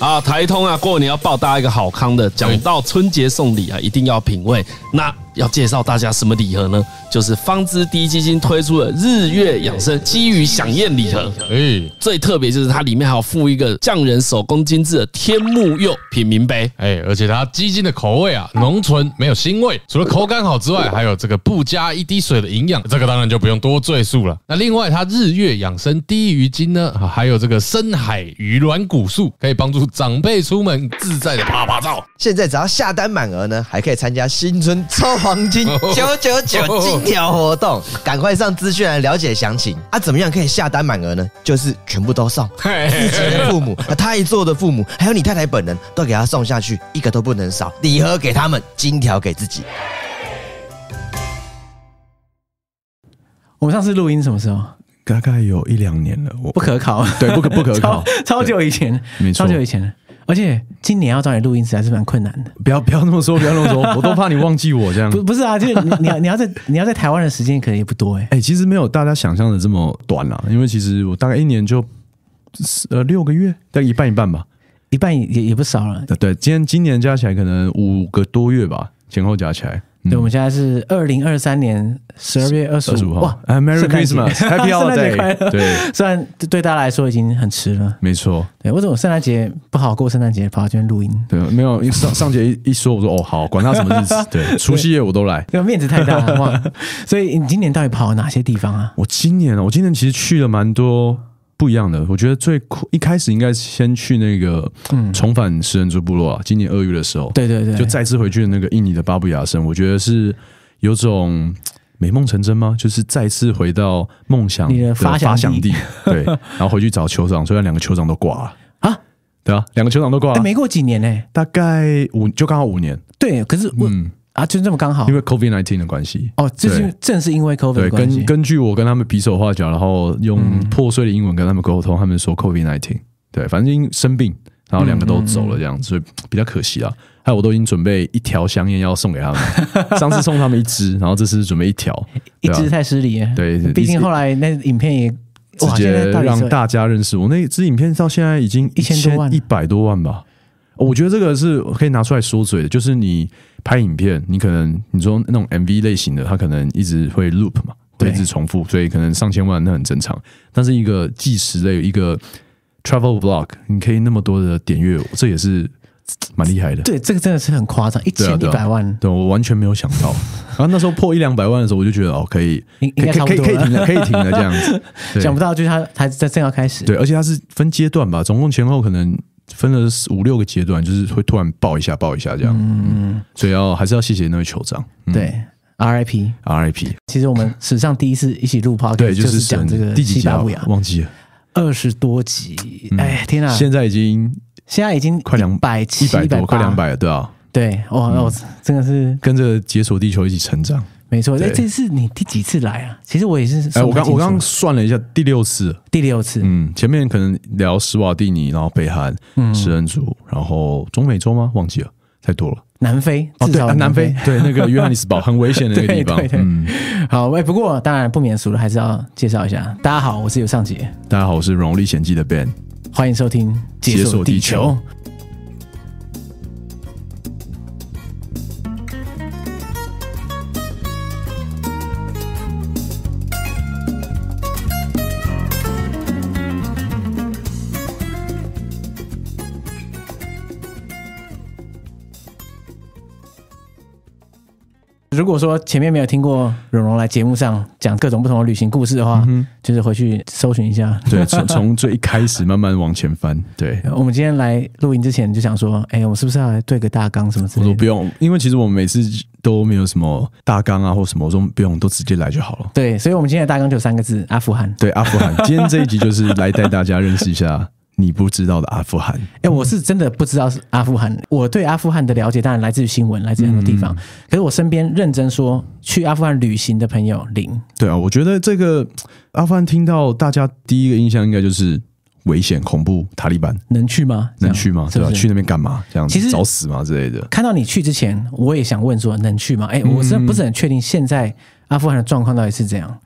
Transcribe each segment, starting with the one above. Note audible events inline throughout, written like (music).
啊，台通啊，过年要报大家一个好康的。讲到春节送礼啊，一定要品味。那要介绍大家什么礼盒呢？就是方知第一基金推出的日月养生鲫鱼享宴礼盒，哎，最特别就是它里面还有附一个匠人手工精致的天目釉品茗杯，哎，而且它基金的口味啊浓醇，没有腥味，除了口感好之外，还有这个不加一滴水的营养，这个当然就不用多赘述了。那另外它日月养生第一鱼精呢，还有这个深海鱼卵骨素，可以帮助长辈出门自在的啪啪照。现在只要下单满额呢，还可以参加新春抽黄金 (laughs) 九九九进。条活动，赶快上资讯来了解详情啊！怎么样可以下单满额呢？就是全部都送自己 (laughs) 的父母、太 (laughs) 太做的父母，还有你太太本人，都给他送下去，一个都不能少。礼盒给他们，金条给自己。我们上次录音什么时候？大概有一两年了，我不可考，对，不可不可靠，(laughs) 超久以前，没错，超久以前。而且今年要找你录音师还是蛮困难的。不要不要那么说，不要那么说，我都怕你忘记我这样。不不是啊，就你你要你要在你要在台湾的时间可能也不多哎。哎，其实没有大家想象的这么短了，因为其实我大概一年就呃六个月，但一半一半吧，一半也也也不少了。对，今今年加起来可能五个多月吧，前后加起来。对，我们现在是二零二三年十二月二十五号，哇，Christmas，Happy (laughs) Holiday，对，虽然对大家来说已经很迟了，没错。对，为什么圣诞节不好过？圣诞节跑这边录音？对，没有上上节一说，我说哦好，管他什么日子，(laughs) 对，除夕夜我都来，因为面子太大了。(laughs) 所以你今年到底跑哪些地方啊？我今年，我今年其实去了蛮多。不一样的，我觉得最一开始应该先去那个重返食人族部落啊，今年二月的时候，对对对，就再次回去的那个印尼的巴布亚生。我觉得是有种美梦成真吗？就是再次回到梦想的发祥地，(laughs) 对，然后回去找酋长，虽然两个酋长都挂了啊，对啊，两个酋长都挂了，没过几年呢，大概五就刚好五年，对，可是我。啊，就这么刚好，因为 COVID nineteen 的关系。哦，这是正是因为 COVID 关系。对，根根据我跟他们比手画脚，然后用破碎的英文跟他们沟通，他们说 COVID nineteen，对，反正因生病，然后两个都走了这样，子，所以比较可惜啊。还有，我都已经准备一条香烟要送给他们，(laughs) 上次送他们一支，然后这次准备一条，(laughs) 一支太失礼。对，毕竟后来那影片也直接让大家认识我，那支影片到现在已经一千多万，一百多万吧。我觉得这个是可以拿出来说嘴的，就是你拍影片，你可能你说那种 MV 类型的，它可能一直会 loop 嘛，一直重复，所以可能上千万那很正常。但是一个计时类，一个 travel vlog，你可以那么多的点阅，这也是蛮厉害的。对，这个真的是很夸张，一千一百万，对我完全没有想到。然 (laughs) 后那时候破一两百万的时候，我就觉得哦，可以，应该可以，可以停，可以停了 (laughs) 这样子。想不到就是他，才正要开始。对，而且他是分阶段吧，总共前后可能。分了五六个阶段，就是会突然爆一下，爆一下这样。嗯，所以要还是要谢谢那位酋长。对，RIP，RIP。其实我们史上第一次一起录 p 炮，对，就是讲这个第几集啊？忘记了，二十多集。哎，天哪！现在已经现在已经快两百七百多，快两百了，对啊。对，我我真的是跟着解锁地球一起成长。没错，哎，这是你第几次来啊？其实我也是。哎，我刚我刚算了一下，第六次，第六次。嗯，前面可能聊斯瓦蒂尼，然后北韩，嗯，食人族，然后中美洲吗？忘记了，太多了。南非，哦，对，南非，(laughs) 对那个约翰尼斯堡很危险的那个地方。(laughs) 嗯，好，喂，不过当然不免俗了，还是要介绍一下。大家好，我是尤尚杰。大家好，我是《荣龙历险记》的 Ben。欢迎收听《解锁地球》。如果说前面没有听过荣荣来节目上讲各种不同的旅行故事的话，就是回去搜寻一下。对，从从最一开始慢慢往前翻。(laughs) 对我们今天来录音之前就想说，哎，我是不是要对个大纲什么之类？我说不用，因为其实我们每次都没有什么大纲啊，或什么我说不用，都直接来就好了。对，所以我们今天的大纲就三个字：阿富汗。对，阿富汗。今天这一集就是来带大家认识一下。你不知道的阿富汗，哎，我是真的不知道是阿富汗。我对阿富汗的了解当然来自于新闻，来自很多地方。可是我身边认真说去阿富汗旅行的朋友零。对啊，我觉得这个阿富汗听到大家第一个印象应该就是危险、恐怖、塔利班。能去吗？能去吗？对吧？去那边干嘛？这样子？找死吗？之类的。看到你去之前，我也想问说能去吗？哎，我真的不是很确定现在阿富汗的状况到底是怎样？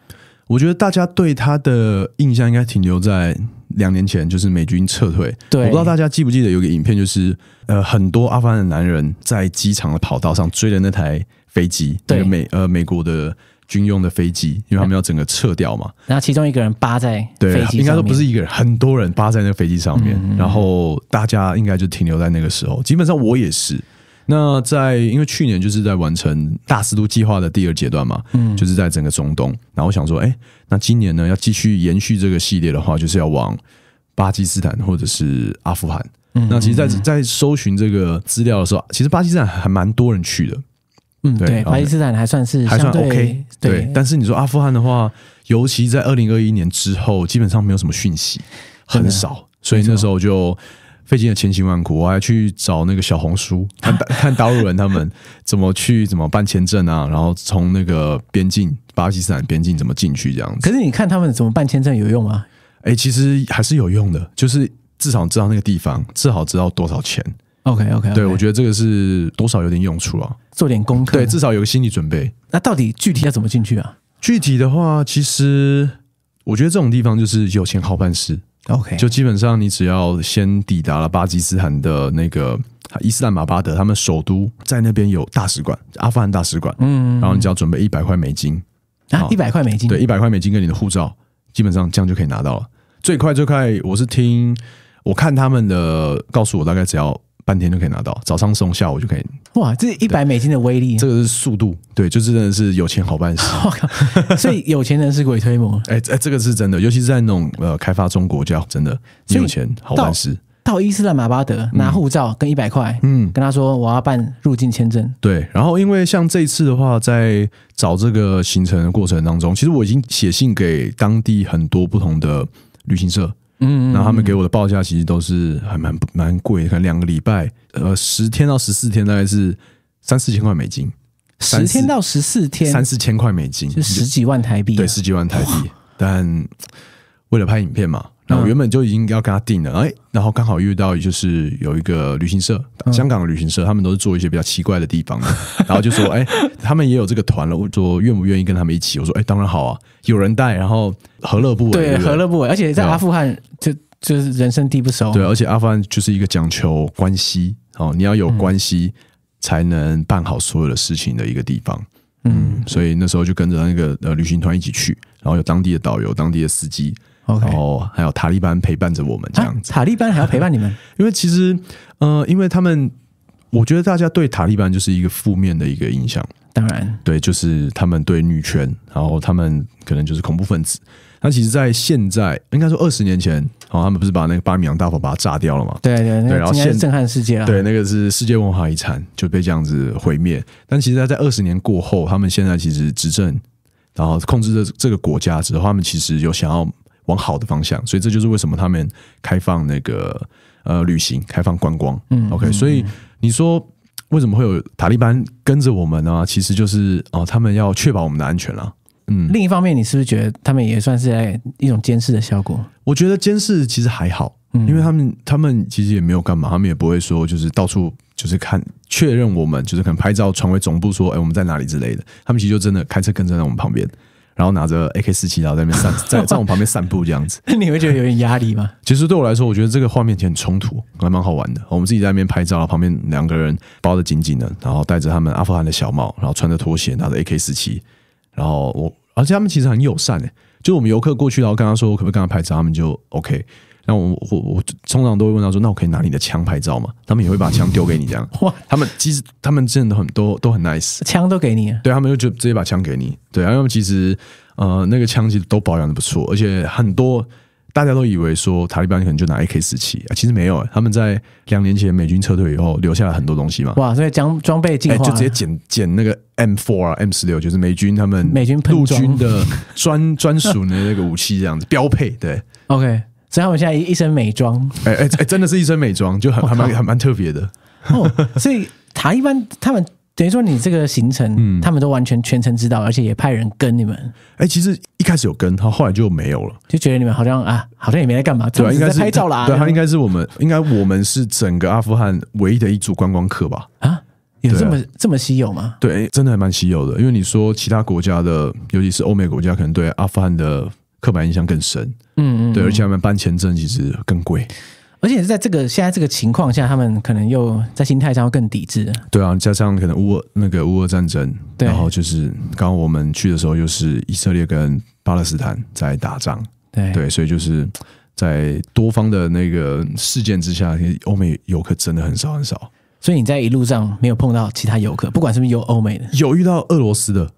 我觉得大家对他的印象应该停留在两年前，就是美军撤退。对，我不知道大家记不记得有个影片，就是呃，很多阿富汗的男人在机场的跑道上追的那台飞机，那个美呃美国的军用的飞机，因为他们要整个撤掉嘛。然后其中一个人扒在对，应该说不是一个人，很多人扒在那飞机上面。然后大家应该就停留在那个时候，基本上我也是。那在因为去年就是在完成大食都计划的第二阶段嘛，嗯，就是在整个中东。然后想说，哎，那今年呢要继续延续这个系列的话，就是要往巴基斯坦或者是阿富汗。那其实，在在搜寻这个资料的时候，其实巴基斯坦还蛮多人去的。嗯，对，巴基斯坦还算是还算 OK。对，但是你说阿富汗的话，尤其在二零二一年之后，基本上没有什么讯息，很少，所以那时候就。费尽了千辛万苦，我还去找那个小红书，(laughs) 看看陆人他们怎么去怎么办签证啊，然后从那个边境巴基斯坦边境怎么进去这样子。可是你看他们怎么办签证有用吗？哎，其实还是有用的，就是至少知道那个地方，至少知道多少钱。OK OK，对我觉得这个是多少有点用处啊，做点功课，对，至少有个心理准备。那到底具体要怎么进去啊？具体的话，其实我觉得这种地方就是有钱好办事。OK，就基本上你只要先抵达了巴基斯坦的那个伊斯兰马巴德，他们首都在那边有大使馆，阿富汗大使馆，嗯，然后你只要准备一百块美金啊，一百块美金，对，一百块美金跟你的护照，基本上这样就可以拿到了。最快最快，我是听我看他们的告诉我，大概只要。半天就可以拿到，早上送，下午就可以。哇，这一百美金的威力！这个是速度，对，就真的是有钱好办事。(laughs) 所以有钱人是鬼推磨。(laughs) 哎哎，这个是真的，尤其是在那种呃开发中国家，真的有钱好办事。到伊斯兰马巴德拿护照跟一百块，嗯，跟他说我要办入境签证。对，然后因为像这次的话，在找这个行程的过程当中，其实我已经写信给当地很多不同的旅行社。嗯，然后他们给我的报价其实都是还蛮蛮贵，可能两个礼拜，呃，十天到十四天大概是三四千块美金，十天到十四天，三四千块美金就十几万台币，对，十几万台币。但为了拍影片嘛。那我原本就已经要跟他定了，哎，然后刚好遇到就是有一个旅行社，香港的旅行社，他们都是做一些比较奇怪的地方，(laughs) 然后就说，哎，他们也有这个团了。我说，愿不愿意跟他们一起？我说，哎，当然好啊，有人带，然后何乐不为？对，何乐不为？而且在阿富汗，就就是人生地不熟，对，而且阿富汗就是一个讲求关系哦，你要有关系才能办好所有的事情的一个地方，嗯，所以那时候就跟着那个呃旅行团一起去，然后有当地的导游、当地的司机。然后还有塔利班陪伴着我们这样子，塔利班还要陪伴你们？(laughs) 因为其实，呃，因为他们，我觉得大家对塔利班就是一个负面的一个印象。当然，对，就是他们对女权，然后他们可能就是恐怖分子。那其实，在现在应该说二十年前，哦，他们不是把那个巴米扬大佛把它炸掉了嘛？对对对，然后震撼世界，对，那个是世界文化遗产，就被这样子毁灭。但其实，在二十年过后，他们现在其实执政，然后控制着这个国家之后，他们其实有想要。往好的方向，所以这就是为什么他们开放那个呃旅行，开放观光。嗯，OK，所以你说为什么会有塔利班跟着我们呢？其实就是哦，他们要确保我们的安全了。嗯，另一方面，你是不是觉得他们也算是在一种监视的效果？我觉得监视其实还好，因为他们他们其实也没有干嘛，他们也不会说就是到处就是看确认我们，就是可能拍照传回总部说哎我们在哪里之类的。他们其实就真的开车跟在我们旁边。然后拿着 AK 四七，然后在那边散 (laughs) 在在我旁边散步这样子，(laughs) 你会觉得有点压力吗？其实对我来说，我觉得这个画面就很冲突，还蛮好玩的。我们自己在那边拍照，旁边两个人包的紧紧的，然后戴着他们阿富汗的小帽，然后穿着拖鞋，拿着 AK 四七，然后我而且他们其实很友善，哎，就我们游客过去然后跟他说可不可以跟他拍照，他们就 OK。那我我我通常都会问他说，那我可以拿你的枪拍照吗？他们也会把枪丢给你这样。哇，(laughs) 他们其实他们真的很多都很 nice，枪都给你。对，他们就就直接把枪给你。对啊，因为其实呃那个枪其实都保养的不错，而且很多大家都以为说塔利班可能就拿 AK 四七啊，其实没有，他们在两年前美军撤退以后留下来很多东西嘛。哇，所以将装备进化就直接捡捡那个 M 四啊 M 十六，就是美军他们美军陆军的专专属的那个武器这样子标配。对，OK。以他我现在一身美妆，哎哎哎，真的是一身美妆，就很还蛮还蛮特别的。所以他一般他们等于说你这个行程，嗯，他们都完全全程知道，而且也派人跟你们。哎，其实一开始有跟他，后来就没有了，就觉得你们好像啊，好像也没在干嘛，对、要应该拍照啦。对他应该是我们，应该我们是整个阿富汗唯一的一组观光客吧？啊，有这么这么稀有吗？对，真的还蛮稀有的，因为你说其他国家的，尤其是欧美国家，可能对阿富汗的。刻板印象更深，嗯嗯，对，而且他们办签证其实更贵，而且是在这个现在这个情况下，他们可能又在心态上会更抵制。对啊，加上可能乌俄那个乌俄战争，然后就是刚我们去的时候，又是以色列跟巴勒斯坦在打仗，对对，所以就是在多方的那个事件之下，欧美游客真的很少很少。所以你在一路上没有碰到其他游客，不管是不是有欧美的，有遇到俄罗斯的。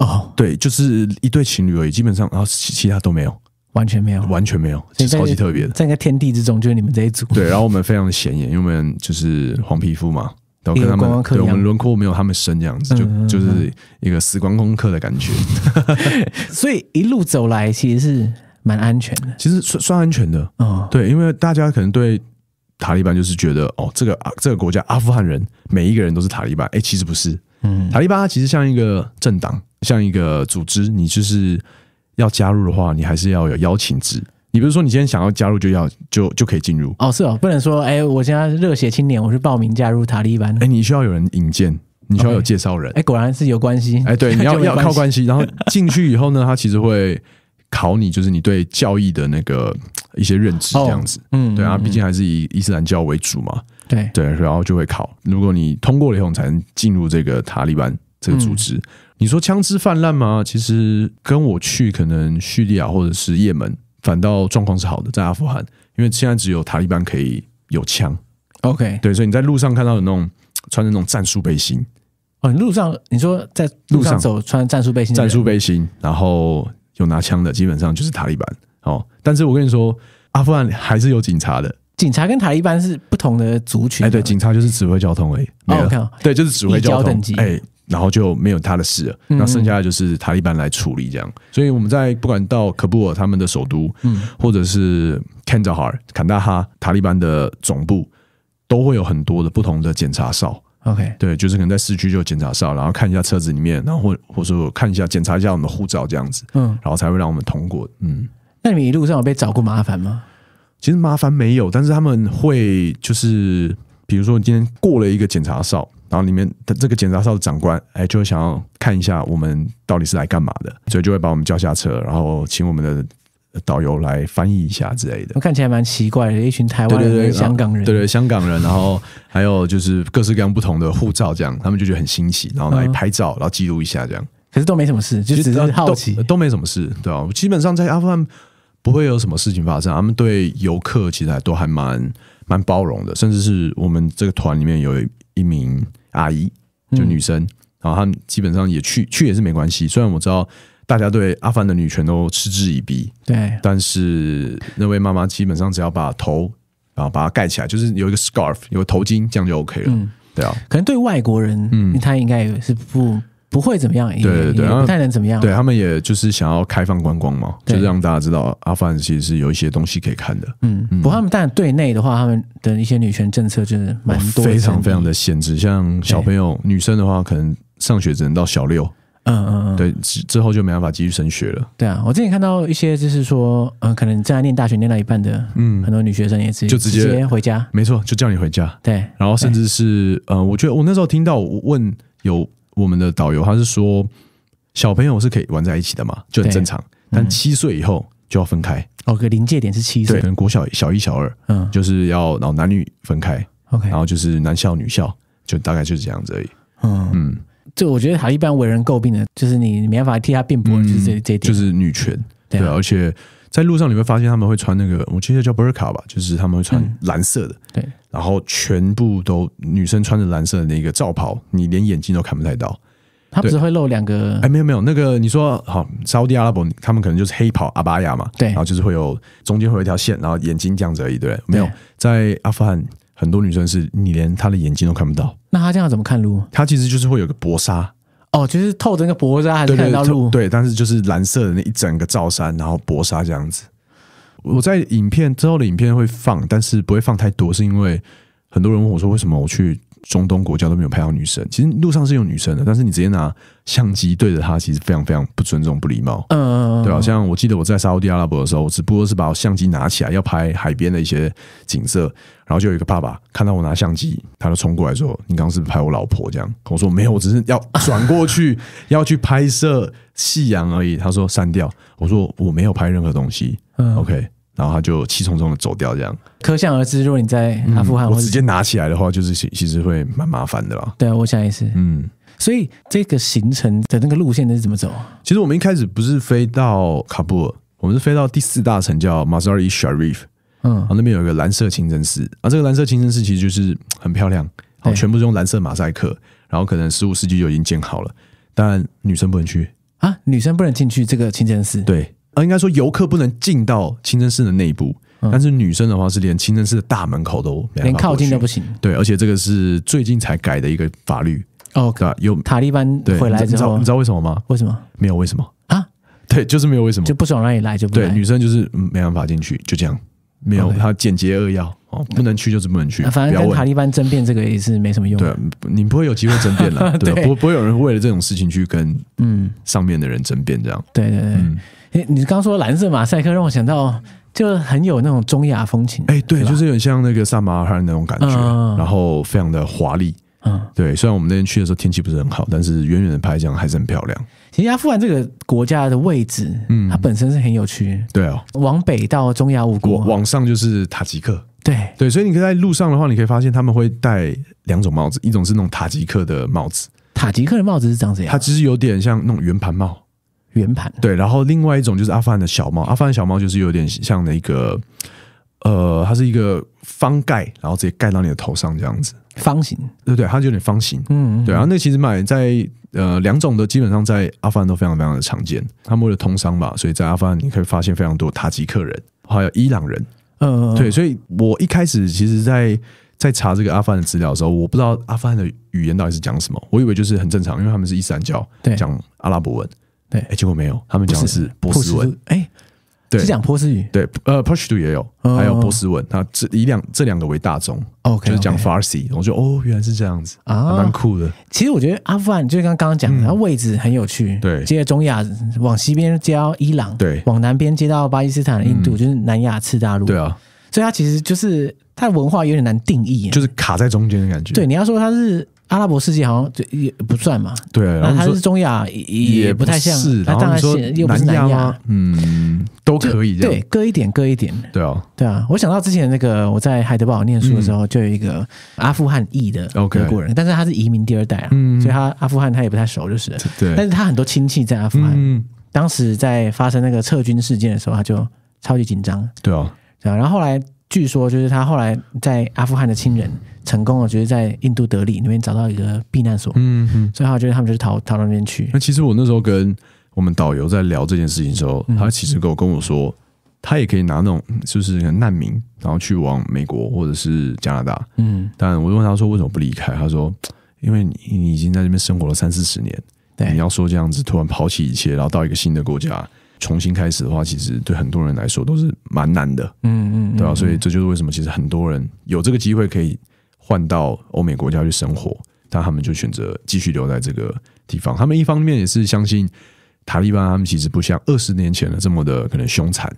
哦，对，就是一对情侣而已，基本上啊，其他都没有，完全没有，完全没有，超级特别的，在一个天地之中，就是你们这一组。对，然后我们非常的显眼，因为我们就是黄皮肤嘛，然跟他们，对，我们轮廓没有他们深这样子，就就是一个死光功课的感觉。(laughs) 所以一路走来，其实是蛮安全的，其实算算安全的，嗯，对，因为大家可能对塔利班就是觉得，哦，这个啊，这个国家阿富汗人每一个人都是塔利班，哎，其实不是，嗯，塔利班其实像一个政党。像一个组织，你就是要加入的话，你还是要有邀请制。你不是说你今天想要加入就要就就可以进入？哦，是哦，不能说哎，我现在热血青年，我去报名加入塔利班。哎，你需要有人引荐，你需要有介绍人。哎，果然是有关系。哎，对，你要 (laughs) 要靠关系。然后进去以后呢，他其实会考你，就是你对教义的那个一些认知这样子。嗯，对啊，毕竟还是以伊斯兰教为主嘛。对对，然后就会考。如果你通过了以后，才能进入这个塔利班这个组织。你说枪支泛滥吗？其实跟我去可能叙利亚或者是也门，反倒状况是好的。在阿富汗，因为现在只有塔利班可以有枪。OK，对，所以你在路上看到有那种穿着那种战术背心。哦，路上你说在路上走穿战术背心，战术背心，然后有拿枪的，基本上就是塔利班。哦，但是我跟你说，阿富汗还是有警察的。警察跟塔利班是不同的族群。哎，对，警察就是指挥交通诶。没有，对，就是指挥交通哎。然后就没有他的事了。那剩下的就是塔利班来处理这样。所以我们在不管到喀布尔他们的首都，或者是 Kandahar 坎大哈塔利班的总部，都会有很多的不同的检查哨。OK，对，就是可能在市区就有检查哨，然后看一下车子里面，然后或或者说看一下检查一下我们的护照这样子。嗯，然后才会让我们通过。嗯，那你一路上有被找过麻烦吗？其实麻烦没有，但是他们会就是比如说你今天过了一个检查哨。然后里面的这个检查哨的长官，哎，就想要看一下我们到底是来干嘛的，所以就会把我们叫下车，然后请我们的导游来翻译一下之类的。看起来蛮奇怪的，一群台湾人、香港人，对对，香港人，然后还有就是各式各样不同的护照，这样他们就觉得很新奇，然后来拍照，然后记录一下这样。可是都没什么事，就只是好奇，都没什么事，对啊，基本上在阿富汗不会有什么事情发生，他们对游客其实还都还蛮蛮包容的，甚至是我们这个团里面有。一名阿姨，就女生，然后她基本上也去，去也是没关系。虽然我知道大家对阿凡的女权都嗤之以鼻，对，但是那位妈妈基本上只要把头然后把它盖起来，就是有一个 scarf，有个头巾，这样就 OK 了。对啊，可能对外国人，嗯，她应该也是不。不会怎么样，也也不太能怎么样。对他们，也就是想要开放观光嘛，就是让大家知道阿富汗其实是有一些东西可以看的。嗯，不过他们但对内的话，他们的一些女权政策就是蛮多，非常非常的限制。像小朋友女生的话，可能上学只能到小六。嗯嗯，对，之后就没办法继续升学了。对啊，我之前看到一些就是说，嗯，可能正在念大学念到一半的，嗯，很多女学生也是就直接回家，没错，就叫你回家。对，然后甚至是呃，我觉得我那时候听到问有。我们的导游他是说，小朋友是可以玩在一起的嘛，就很正常。但七岁以后就要分开。哦，个临界点是七岁，可能国小小一小二，嗯，就是要然后男女分开。OK，然后就是男校女校，就大概就是这样子而已。嗯嗯，这我觉得还一般，为人诟病的，就是你没办法替他辩驳，就是这这点，就是女权对。而且在路上你会发现他们会穿那个，我记得叫 burka 吧，就是他们会穿蓝色的。对。然后全部都女生穿着蓝色的那个罩袍，你连眼睛都看不太到。不只会露两个。哎，没有没有，那个你说好，沙特阿拉伯他们可能就是黑袍阿巴亚嘛。对，然后就是会有中间会有一条线，然后眼睛这样子而已，对没有，在阿富汗很多女生是你连她的眼睛都看不到。那她这样怎么看路？她其实就是会有个薄纱，哦，就是透着那个薄纱还是看到路？对，但是就是蓝色的那一整个罩衫，然后薄纱这样子。我在影片之后的影片会放，但是不会放太多，是因为很多人问我说：“为什么我去？”中东国家都没有拍到女生，其实路上是有女生的，但是你直接拿相机对着她，其实非常非常不尊重、不礼貌。嗯，对，好像我记得我在沙地阿拉伯的时候，我只不过是把我相机拿起来要拍海边的一些景色，然后就有一个爸爸看到我拿相机，他就冲过来说：“你刚刚是不是拍我老婆？”这样我说：“没有，我只是要转过去 (laughs) 要去拍摄夕阳而已。”他说：“删掉。”我说：“我没有拍任何东西。”嗯，OK。然后他就气冲冲的走掉，这样可想而知。如果你在阿富汗，我直接拿起来的话，就是其实会蛮麻烦的啦。对，我想也是。嗯，所以这个行程的那个路线那是怎么走？其实我们一开始不是飞到喀布尔，我们是飞到第四大城叫马扎里 r i f 嗯，然后那边有一个蓝色清真寺，啊，这个蓝色清真寺其实就是很漂亮，全部是用蓝色马赛克，然后可能十五世纪就已经建好了。但然，女生不能去啊，女生不能进去这个清真寺。对。呃，应该说游客不能进到清真寺的内部，但是女生的话是连清真寺的大门口都连靠近都不行。对，而且这个是最近才改的一个法律哦。对有塔利班回来之后，你知道为什么吗？为什么？没有为什么啊？(laughs) 对，就是没有为什么，就不想让你来，就对女生就是没办法进去，就这样。没有，好，简洁扼要哦，不能去就是不能去。反正跟塔利班争辩这个也是没什么用。对，你不会有机会争辩了。(laughs) 对，不不会有人为了这种事情去跟嗯上面的人争辩这样。对对对。你你刚说蓝色马赛克让我想到，就很有那种中亚风情。哎，对，就是有点像那个萨马尔那种感觉，然后非常的华丽。嗯，对。虽然我们那天去的时候天气不是很好，但是远远的拍这样还是很漂亮。其实阿富汗这个国家的位置，嗯，它本身是很有趣。对哦，往北到中亚五国，往上就是塔吉克。对对，所以你可以在路上的话，你可以发现他们会戴两种帽子，一种是那种塔吉克的帽子，塔吉克的帽子是长这样它其实有点像那种圆盘帽。圆盘对，然后另外一种就是阿富汗的小猫，阿富汗小猫就是有点像的一个，呃，它是一个方盖，然后直接盖到你的头上这样子。方形，对对，它就有点方形。嗯，对然后那其实买在呃两种的基本上在阿富汗都非常非常的常见。他们为了通商吧，所以在阿富汗你可以发现非常多塔吉克人，还有伊朗人。嗯，对。所以我一开始其实，在在查这个阿富汗的资料的时候，我不知道阿富汗的语言到底是讲什么。我以为就是很正常，因为他们是伊斯兰教，讲阿拉伯文。对，哎，结果没有，他们讲的是波斯文，哎，对，是讲波斯语，对，呃 p u s h t o 也有，还有波斯文，它这以两这两个为大宗，OK，就是讲 Farsi，我觉得哦，原来是这样子啊，蛮酷的。其实我觉得阿富汗，就是刚刚讲，它位置很有趣，对，接着中亚往西边接到伊朗，对，往南边接到巴基斯坦、印度，就是南亚次大陆，对啊，所以它其实就是它的文化有点难定义，就是卡在中间的感觉。对，你要说它是。阿拉伯世界好像就也不算嘛，对，然后他是中亚，也不太像，是当然说南亚，嗯，都可以这样，对，各一点，各一点，对啊，对啊。我想到之前那个我在海德堡念书的时候，就有一个阿富汗裔的德国人，但是他是移民第二代啊，所以他阿富汗他也不太熟，就是，对，但是他很多亲戚在阿富汗，当时在发生那个撤军事件的时候，他就超级紧张，对啊，然后后来据说就是他后来在阿富汗的亲人。成功了，就是在印度德里那边找到一个避难所，嗯嗯，所以他觉得他们就是逃逃到那边去。那其实我那时候跟我们导游在聊这件事情的时候，他其实跟我跟我说，他也可以拿那种就是难民，然后去往美国或者是加拿大，嗯。但我问他说为什么不离开？他说因为你你已经在那边生活了三四十年，你要说这样子突然抛弃一切，然后到一个新的国家重新开始的话，其实对很多人来说都是蛮难的，嗯嗯，对啊，所以这就是为什么其实很多人有这个机会可以。换到欧美国家去生活，但他们就选择继续留在这个地方。他们一方面也是相信塔利班，他们其实不像二十年前的这么的可能凶残，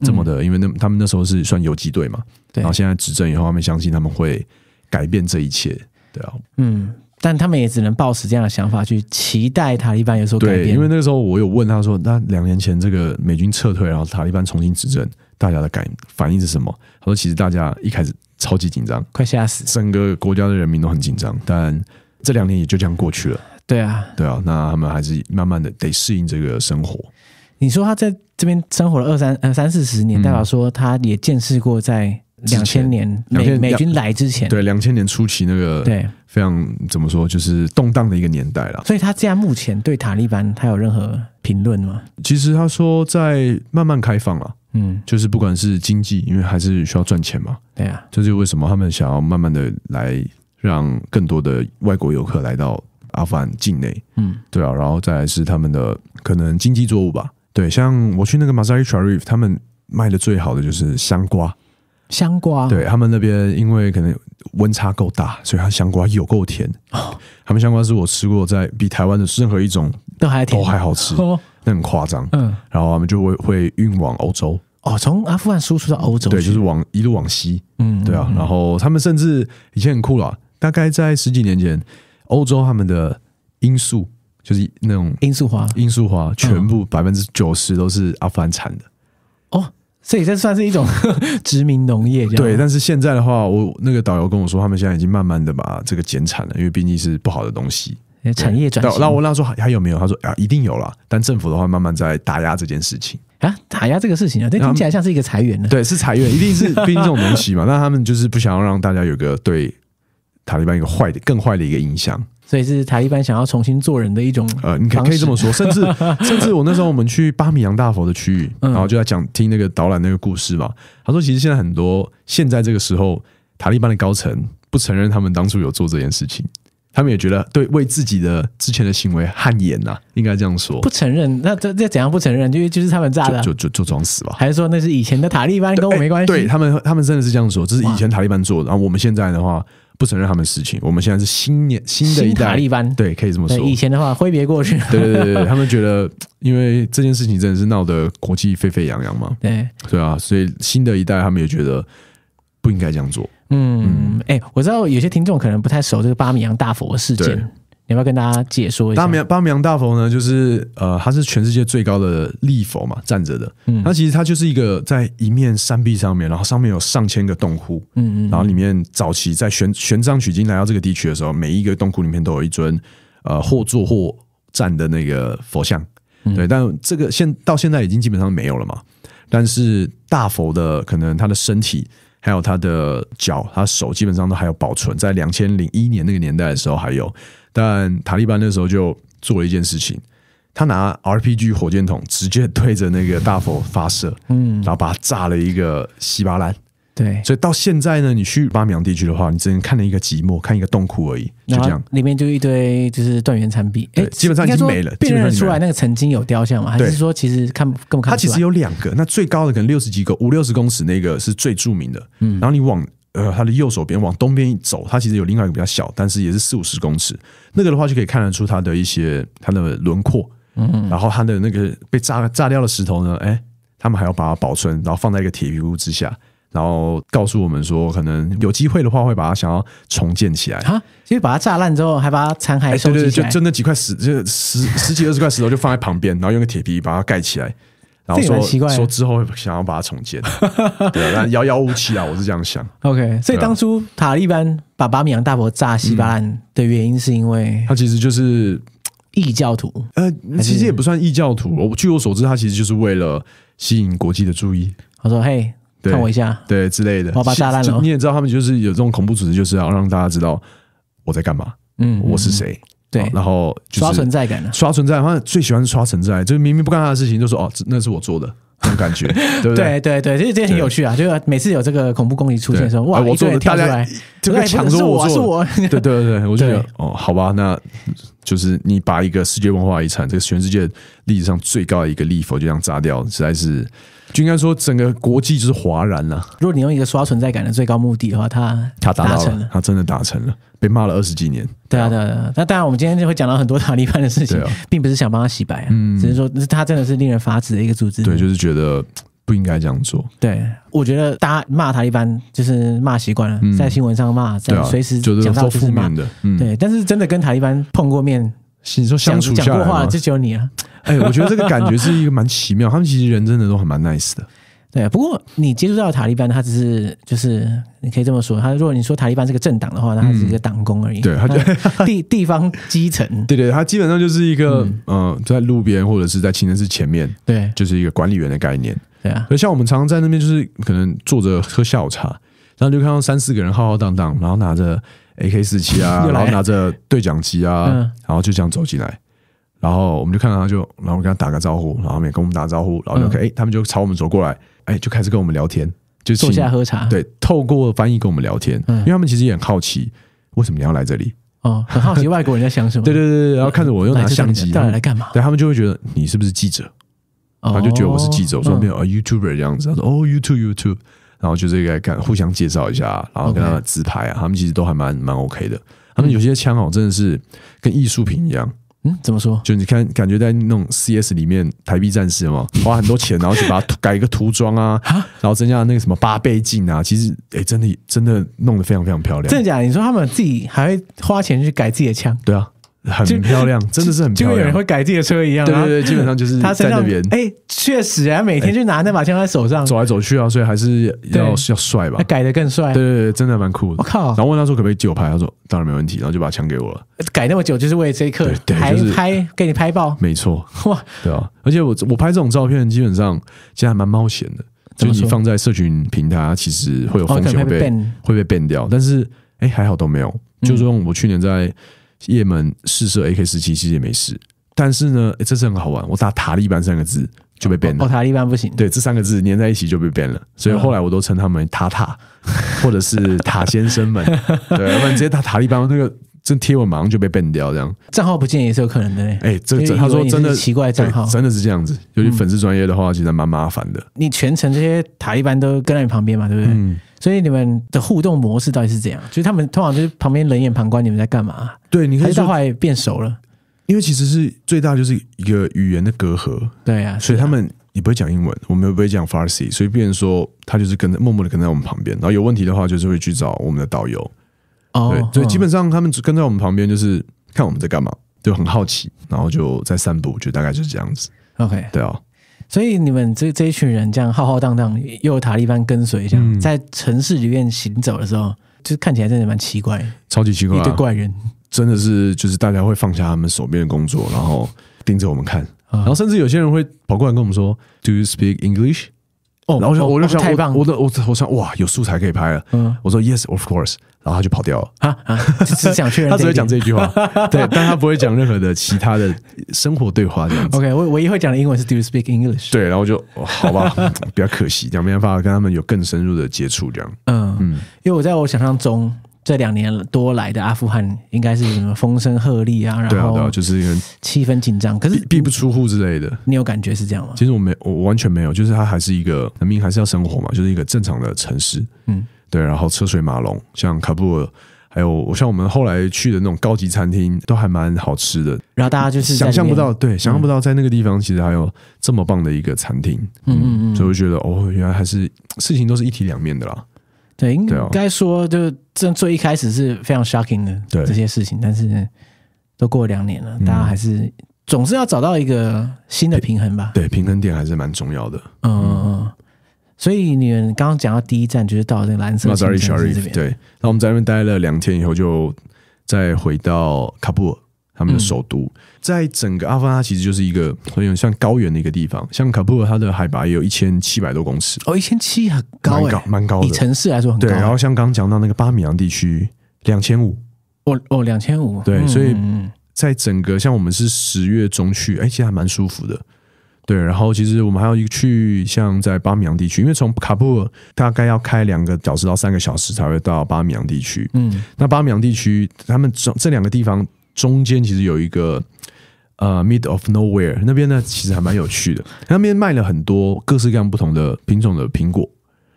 这么的，因为那他们那时候是算游击队嘛。然后现在执政以后，他们相信他们会改变这一切，对啊，嗯，但他们也只能抱持这样的想法去期待塔利班有所改变。因为那时候我有问他说，那两年前这个美军撤退，然后塔利班重新执政，大家的感反应是什么？他说，其实大家一开始。超级紧张，快吓死！整个国家的人民都很紧张，但这两天也就这样过去了。对啊，对啊，那他们还是慢慢的得适应这个生活。你说他在这边生活了二三呃三四十年，代表说他也见识过在两千年美美军来之前，对两千年初期那个对非常怎么说就是动荡的一个年代了。所以他现在目前对塔利班他有任何评论吗？其实他说在慢慢开放了。嗯，就是不管是经济，因为还是需要赚钱嘛，对呀，这就是为什么他们想要慢慢的来让更多的外国游客来到阿富汗境内，嗯，对啊，然后再来是他们的可能经济作物吧，对，像我去那个马萨伊查夫，他们卖的最好的就是香瓜，香瓜，对他们那边因为可能温差够大，所以它香瓜有够甜，(laughs) 他们香瓜是我吃过在比台湾的任何一种都还甜都还好吃，那很夸张，嗯，然后他们就会会运往欧洲。哦，从阿富汗输出到欧洲，对，就是往一路往西，嗯，对啊。然后他们甚至以前很酷了，大概在十几年前，欧洲他们的罂粟就是那种罂粟花，罂粟花全部百分之九十都是阿富汗产的。哦，所以这算是一种 (laughs) 殖民农业，对。但是现在的话，我那个导游跟我说，他们现在已经慢慢的把这个减产了，因为毕竟是不好的东西，产业转型。那我让说还有没有？他说啊，一定有了。但政府的话，慢慢在打压这件事情。啊，打压这个事情啊，这听起来像是一个裁员呢。对，是裁员，一定是毕竟这种东西嘛。那他们就是不想要让大家有个对塔利班一个坏的、更坏的一个印象，所以是塔利班想要重新做人的一种呃，你可以这么说，甚至 (laughs) 甚至我那时候我们去巴米扬大佛的区域，然后就在讲听那个导览那个故事嘛。他说，其实现在很多现在这个时候，塔利班的高层不承认他们当初有做这件事情。他们也觉得对，为自己的之前的行为汗颜呐，应该这样说。不承认，那这这怎样不承认？就就是他们炸的，就就就装死吧？还是说那是以前的塔利班跟我没关系？对他们，他们真的是这样说，这是以前塔利班做的。然后我们现在的话，不承认他们事情。我们现在是新年新的一代塔利班，对，可以这么说。以前的话挥别过去。对对对对，(laughs) 他们觉得，因为这件事情真的是闹得国际沸沸扬扬嘛。对，对啊，所以新的一代他们也觉得不应该这样做。嗯，哎，我知道有些听众可能不太熟这个巴米扬大佛事件，你要不要跟大家解说一下？巴米巴米扬大佛呢，就是呃，它是全世界最高的立佛嘛，站着的。它其实它就是一个在一面山壁上面，然后上面有上千个洞窟，嗯嗯，然后里面早期在玄玄奘取经来到这个地区的时候，每一个洞窟里面都有一尊呃或坐或站的那个佛像，对。但这个现到现在已经基本上没有了嘛。但是大佛的可能他的身体。还有他的脚、他手基本上都还有保存，在两千零一年那个年代的时候还有，但塔利班那时候就做了一件事情，他拿 RPG 火箭筒直接对着那个大佛发射，嗯，然后把它炸了一个稀巴烂。对，所以到现在呢，你去巴米扬地区的话，你只能看了一个寂寞，看一个洞窟而已，就这样。里面就一堆就是断垣残壁，哎，基本上已经没了。辨认出来那个曾经有雕像吗？还是说其实看根本看不出来？它其实有两个，那最高的可能六十几个，五六十公尺那个是最著名的。然后你往呃它的右手边往东边一走，它其实有另外一个比较小，但是也是四五十公尺。那个的话就可以看得出它的一些它的轮廓，嗯，然后它的那个被炸炸掉的石头呢，哎，他们还要把它保存，然后放在一个铁皮屋之下。然后告诉我们说，可能有机会的话，会把它想要重建起来。哈，其实把它炸烂之后，还把它残骸收起来，就就那几块石，就十十几二十块石头就放在旁边，然后用个铁皮把它盖起来。然后说说之后会想要把它重建。(laughs) 对，但遥遥无期啊，我是这样想。OK，所以当初塔利班把巴米扬大佛炸稀巴烂的原因，是因为他其实就是异教徒。呃，其实也不算异教徒。我据我所知，他其实就是为了吸引国际的注意。他说：“嘿。”看我一下，对之类的，你也知道他们就是有这种恐怖组织，就是要让大家知道我在干嘛，嗯，我是谁，对，然后刷存在感的，刷存在，他最喜欢是刷存在，就是明明不干他的事情，就说哦，那是我做的那种感觉，(laughs) 对不对？对对对，其这很有趣啊，就是每次有这个恐怖攻击出现的时候，哇，我做，大来，就在抢说我是我，(laughs) 对对对，我觉得哦，好吧，那就是你把一个世界文化遗产，这个全世界历史上最高的一个立佛，就这样炸掉，实在是。就应该说，整个国际就是哗然了。如果你用一个刷存在感的最高目的的话，他他达成了，他真的达成了，被骂了二十几年。对啊，对啊。那当然，我们今天就会讲到很多塔利班的事情，并不是想帮他洗白啊，只是说他真的是令人发指的一个组织。对，就是觉得不应该这样做。对，我觉得大家骂塔利班就是骂习惯了，在新闻上骂，在随时讲到就是的。对，但是真的跟塔利班碰过面，你说相处讲过话，就只有你啊。哎，我觉得这个感觉是一个蛮奇妙。他们其实人真的都很蛮 nice 的。(laughs) 对，不过你接触到塔利班，他只是就是你可以这么说。他如果你说塔利班是个政党的话，那只是一个党工而已。对，他就 (laughs) 地地方基层。(laughs) 对对，他基本上就是一个嗯，在路边或者是在清真寺前面，对，就是一个管理员的概念。对啊，而像我们常常在那边，就是可能坐着喝下午茶，然后就看到三四个人浩浩荡荡，然后拿着 AK 四七啊，然后拿着对讲机啊，然后就这样走进来。然后我们就看到他就，然后跟他打个招呼，然后也跟我们打招呼，然后就哎，他们就朝我们走过来，哎，就开始跟我们聊天，就坐下喝茶，对，透过翻译跟我们聊天，因为他们其实也很好奇，为什么你要来这里，哦，很好奇外国人在想什么，(laughs) 对对对对，然后看着我又拿相机，到底来干嘛？对，他们就会觉得你是不是记者，他就觉得我是记者，说没有啊，YouTuber 这样子，说哦，YouTube YouTube，然后就这个看互相介绍一下，然后跟他自拍啊，他们其实都还蛮蛮 OK 的，他们有些枪哦，真的是跟艺术品一样。嗯，怎么说？就你看，感觉在那种 CS 里面，台币战士嘛，花很多钱，然后去把它改一个涂装啊，然后增加那个什么八倍镜啊，其实，哎，真的真的弄得非常非常漂亮。真的假？的？你说他们自己还会花钱去改自己的枪？对啊。很漂亮，真的是很。漂亮，就有人会改自己的车一样。对对对，基本上就是他在那边。哎，确实啊，每天就拿那把枪在手上走来走去啊，所以还是要要帅吧，改的更帅。对对对，真的蛮酷。我靠！然后问他说可不可以我拍，他说当然没问题，然后就把枪给我了。改那么久就是为了这一刻，对，就是拍给你拍爆。没错，哇，对啊。而且我我拍这种照片，基本上现在蛮冒险的，就你放在社群平台，其实会有风险，会被会被变掉。但是哎，还好都没有。就是说我去年在。夜门试射 AK 四七其实也没事，但是呢，这次很好玩。我打塔利班三个字就被变了，哦，塔利班不行。对，这三个字粘在一起就被变了，所以后来我都称他们塔塔，(laughs) 或者是塔先生们。对，我们直接打塔利班那个。真贴文马上就被 ban 掉，这样账号不见也是有可能的。哎，这他说真的奇怪账号，真的是这样子。尤其粉丝专业的话，其实蛮麻烦的。你全程这些台一般都跟在你旁边嘛，对不对？所以你们的互动模式到底是怎样？就是他们通常就是旁边冷眼旁观，你们在干嘛？对，你可以说话变熟了。因为其实是最大就是一个语言的隔阂，对呀。所以他们你不会讲英文，我们也不会讲法语，所以变成说他就是跟默默的跟在我们旁边，然后有问题的话就是会去找我们的导游。哦，对，所以基本上他们跟在我们旁边，就是看我们在干嘛，就很好奇，然后就在散步，就大概就是这样子。OK，对啊，所以你们这这一群人这样浩浩荡荡，又有塔利班跟随，这样在城市里面行走的时候，就看起来真的蛮奇怪，超级奇怪，一些怪人，真的是就是大家会放下他们手边的工作，然后盯着我们看，然后甚至有些人会跑过来跟我们说，Do you speak English？哦，然后我就我就想我的我我想哇，有素材可以拍了。嗯，我说 Yes, of course。然后他就跑掉了啊啊！只是想确认，(laughs) 他只会讲这一句话，(laughs) 对，但他不会讲任何的其他的生活对话这样。(laughs) OK，我我一会讲的英文是 Do you speak English？对，然后就好吧，比较可惜，两没办法跟他们有更深入的接触这样。嗯嗯，因为我在我想象中，这两年多来的阿富汗应该是什么风声鹤唳啊，然后就是气氛紧张，可是闭不出户之类的，你有感觉是这样吗？其实我没，我完全没有，就是他还是一个人民还是要生活嘛，就是一个正常的城市，嗯。对，然后车水马龙，像卡布尔，还有我像我们后来去的那种高级餐厅，都还蛮好吃的。然后大家就是想象不到，对，想象不到在那个地方其实还有这么棒的一个餐厅。嗯，嗯嗯，就我觉得哦，原来还是事情都是一体两面的啦。对，应该说就这最一开始是非常 shocking 的这些事情，但是都过两年了，大家还是总是要找到一个新的平衡吧。对，平衡点还是蛮重要的。嗯嗯嗯。所以你们刚刚讲到第一站就是到那个蓝色这边，对。那我们在那边待了两天以后，就再回到喀布尔，他们的首都。在整个阿富汗其实就是一个很有像高原的一个地方，像喀布尔它的海拔也有一千七百多公尺哦，一千七很高，蛮高的。以城市来说，对。然后像刚刚讲到那个巴米扬地区，两千五哦哦，两千五。对，所以在整个像我们是十月中去，哎，其实还蛮舒服的。对，然后其实我们还要去像在巴米扬地区，因为从卡布尔大概要开两个小时到三个小时才会到巴米扬地区。嗯，那巴米扬地区，他们这这两个地方中间其实有一个呃 mid of nowhere，那边呢其实还蛮有趣的，那边卖了很多各式各样不同的品种的苹果。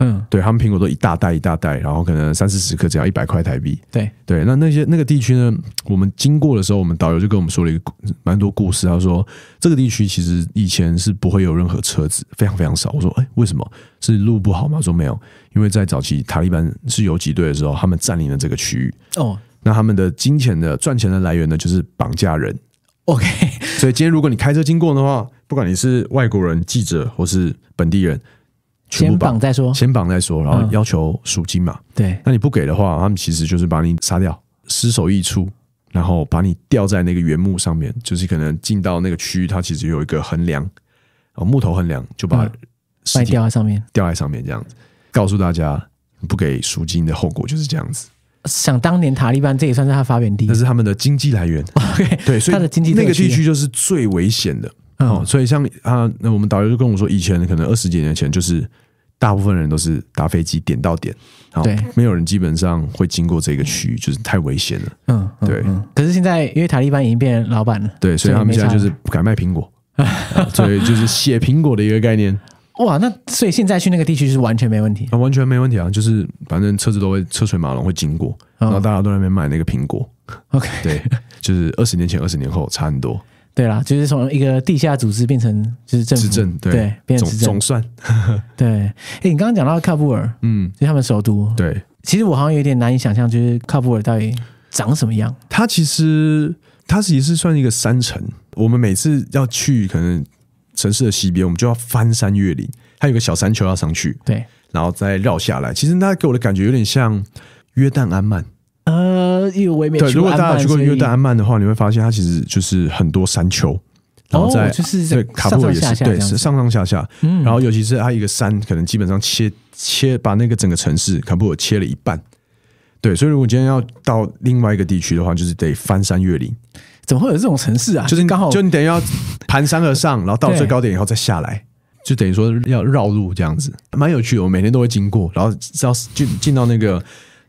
嗯，对，他们苹果都一大袋一大袋，然后可能三四十克只要一百块台币。对对，那那些那个地区呢？我们经过的时候，我们导游就跟我们说了一个蛮多故事。他说，这个地区其实以前是不会有任何车子，非常非常少。我说，哎，为什么？是路不好吗？说没有，因为在早期塔利班是游击队的时候，他们占领了这个区域。哦，那他们的金钱的赚钱的来源呢，就是绑架人。OK，所以今天如果你开车经过的话，不管你是外国人、记者或是本地人。先绑再说，先绑再说，然后要求赎金嘛。对，那你不给的话，他们其实就是把你杀掉，尸首一出，然后把你吊在那个原木上面，就是可能进到那个区域，它其实有一个横梁，啊，木头横梁就把尸体吊在上面，吊在上面这样子，告诉大家不给赎金的后果就是这样子。想当年塔利班，这也算是他发源地，那是他们的经济来源。(laughs) 对，所以他的经济那个地区就是最危险的。哦，所以像啊，那我们导游就跟我说，以前可能二十几年前，就是大部分人都是搭飞机点到点，然没有人基本上会经过这个区域，就是太危险了。嗯，对。可是现在，因为塔利班已经变成老板了，对，所以他们现在就是不敢卖苹果，(laughs) 所以就是写苹果的一个概念。哇，那所以现在去那个地区是完全没问题，啊、完全没问题啊，就是反正车子都会车水马龙会经过，然后大家都在那边买那个苹果。OK，对，就是二十年前二十年后差很多。对啦，就是从一个地下组织变成就是执政，对，变成执政，总算，(laughs) 对。哎，你刚刚讲到喀布尔，嗯，就他们首都，对。其实我好像有点难以想象，就是喀布尔到底长什么样。它其实它其实是算一个山城，我们每次要去可能城市的西边，我们就要翻山越岭，它有个小山丘要上去，对，然后再绕下来。其实那给我的感觉有点像约旦安曼。呃。因为对，如果大家去过约旦安曼的话，你会发现它其实就是很多山丘，然后就是对卡布尔也是对是上上下下，然后尤其是它一个山，可能基本上切切把那个整个城市卡布尔切了一半。对，所以如果今天要到另外一个地区的话，就是得翻山越岭。怎么会有这种城市啊？就是刚好，就你等于要盘山而上，然后到最高点以后再下来，就等于说要绕路这样子，蛮有趣的。我每天都会经过，然后只要进进到那个。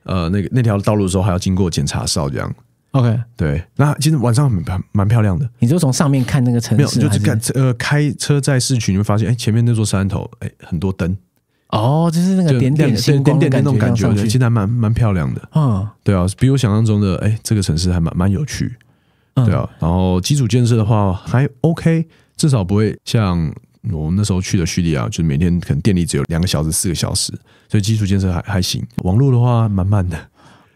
呃，那个那条道路的时候还要经过检查哨，这样，OK，对。那其实晚上蛮蛮漂亮的，你就从上面看那个城市，就是看呃开车在市区，你会发现，哎，前面那座山头，哎，很多灯，哦，就是那个点点点点点那种感觉，现在蛮蛮漂亮的，嗯，对啊，比我想象中的，哎，这个城市还蛮蛮有趣，对啊。然后基础建设的话还 OK，至少不会像。我们那时候去的叙利亚，就是每天可能电力只有两个小时、四个小时，所以基础建设还还行。网络的话，蛮慢的。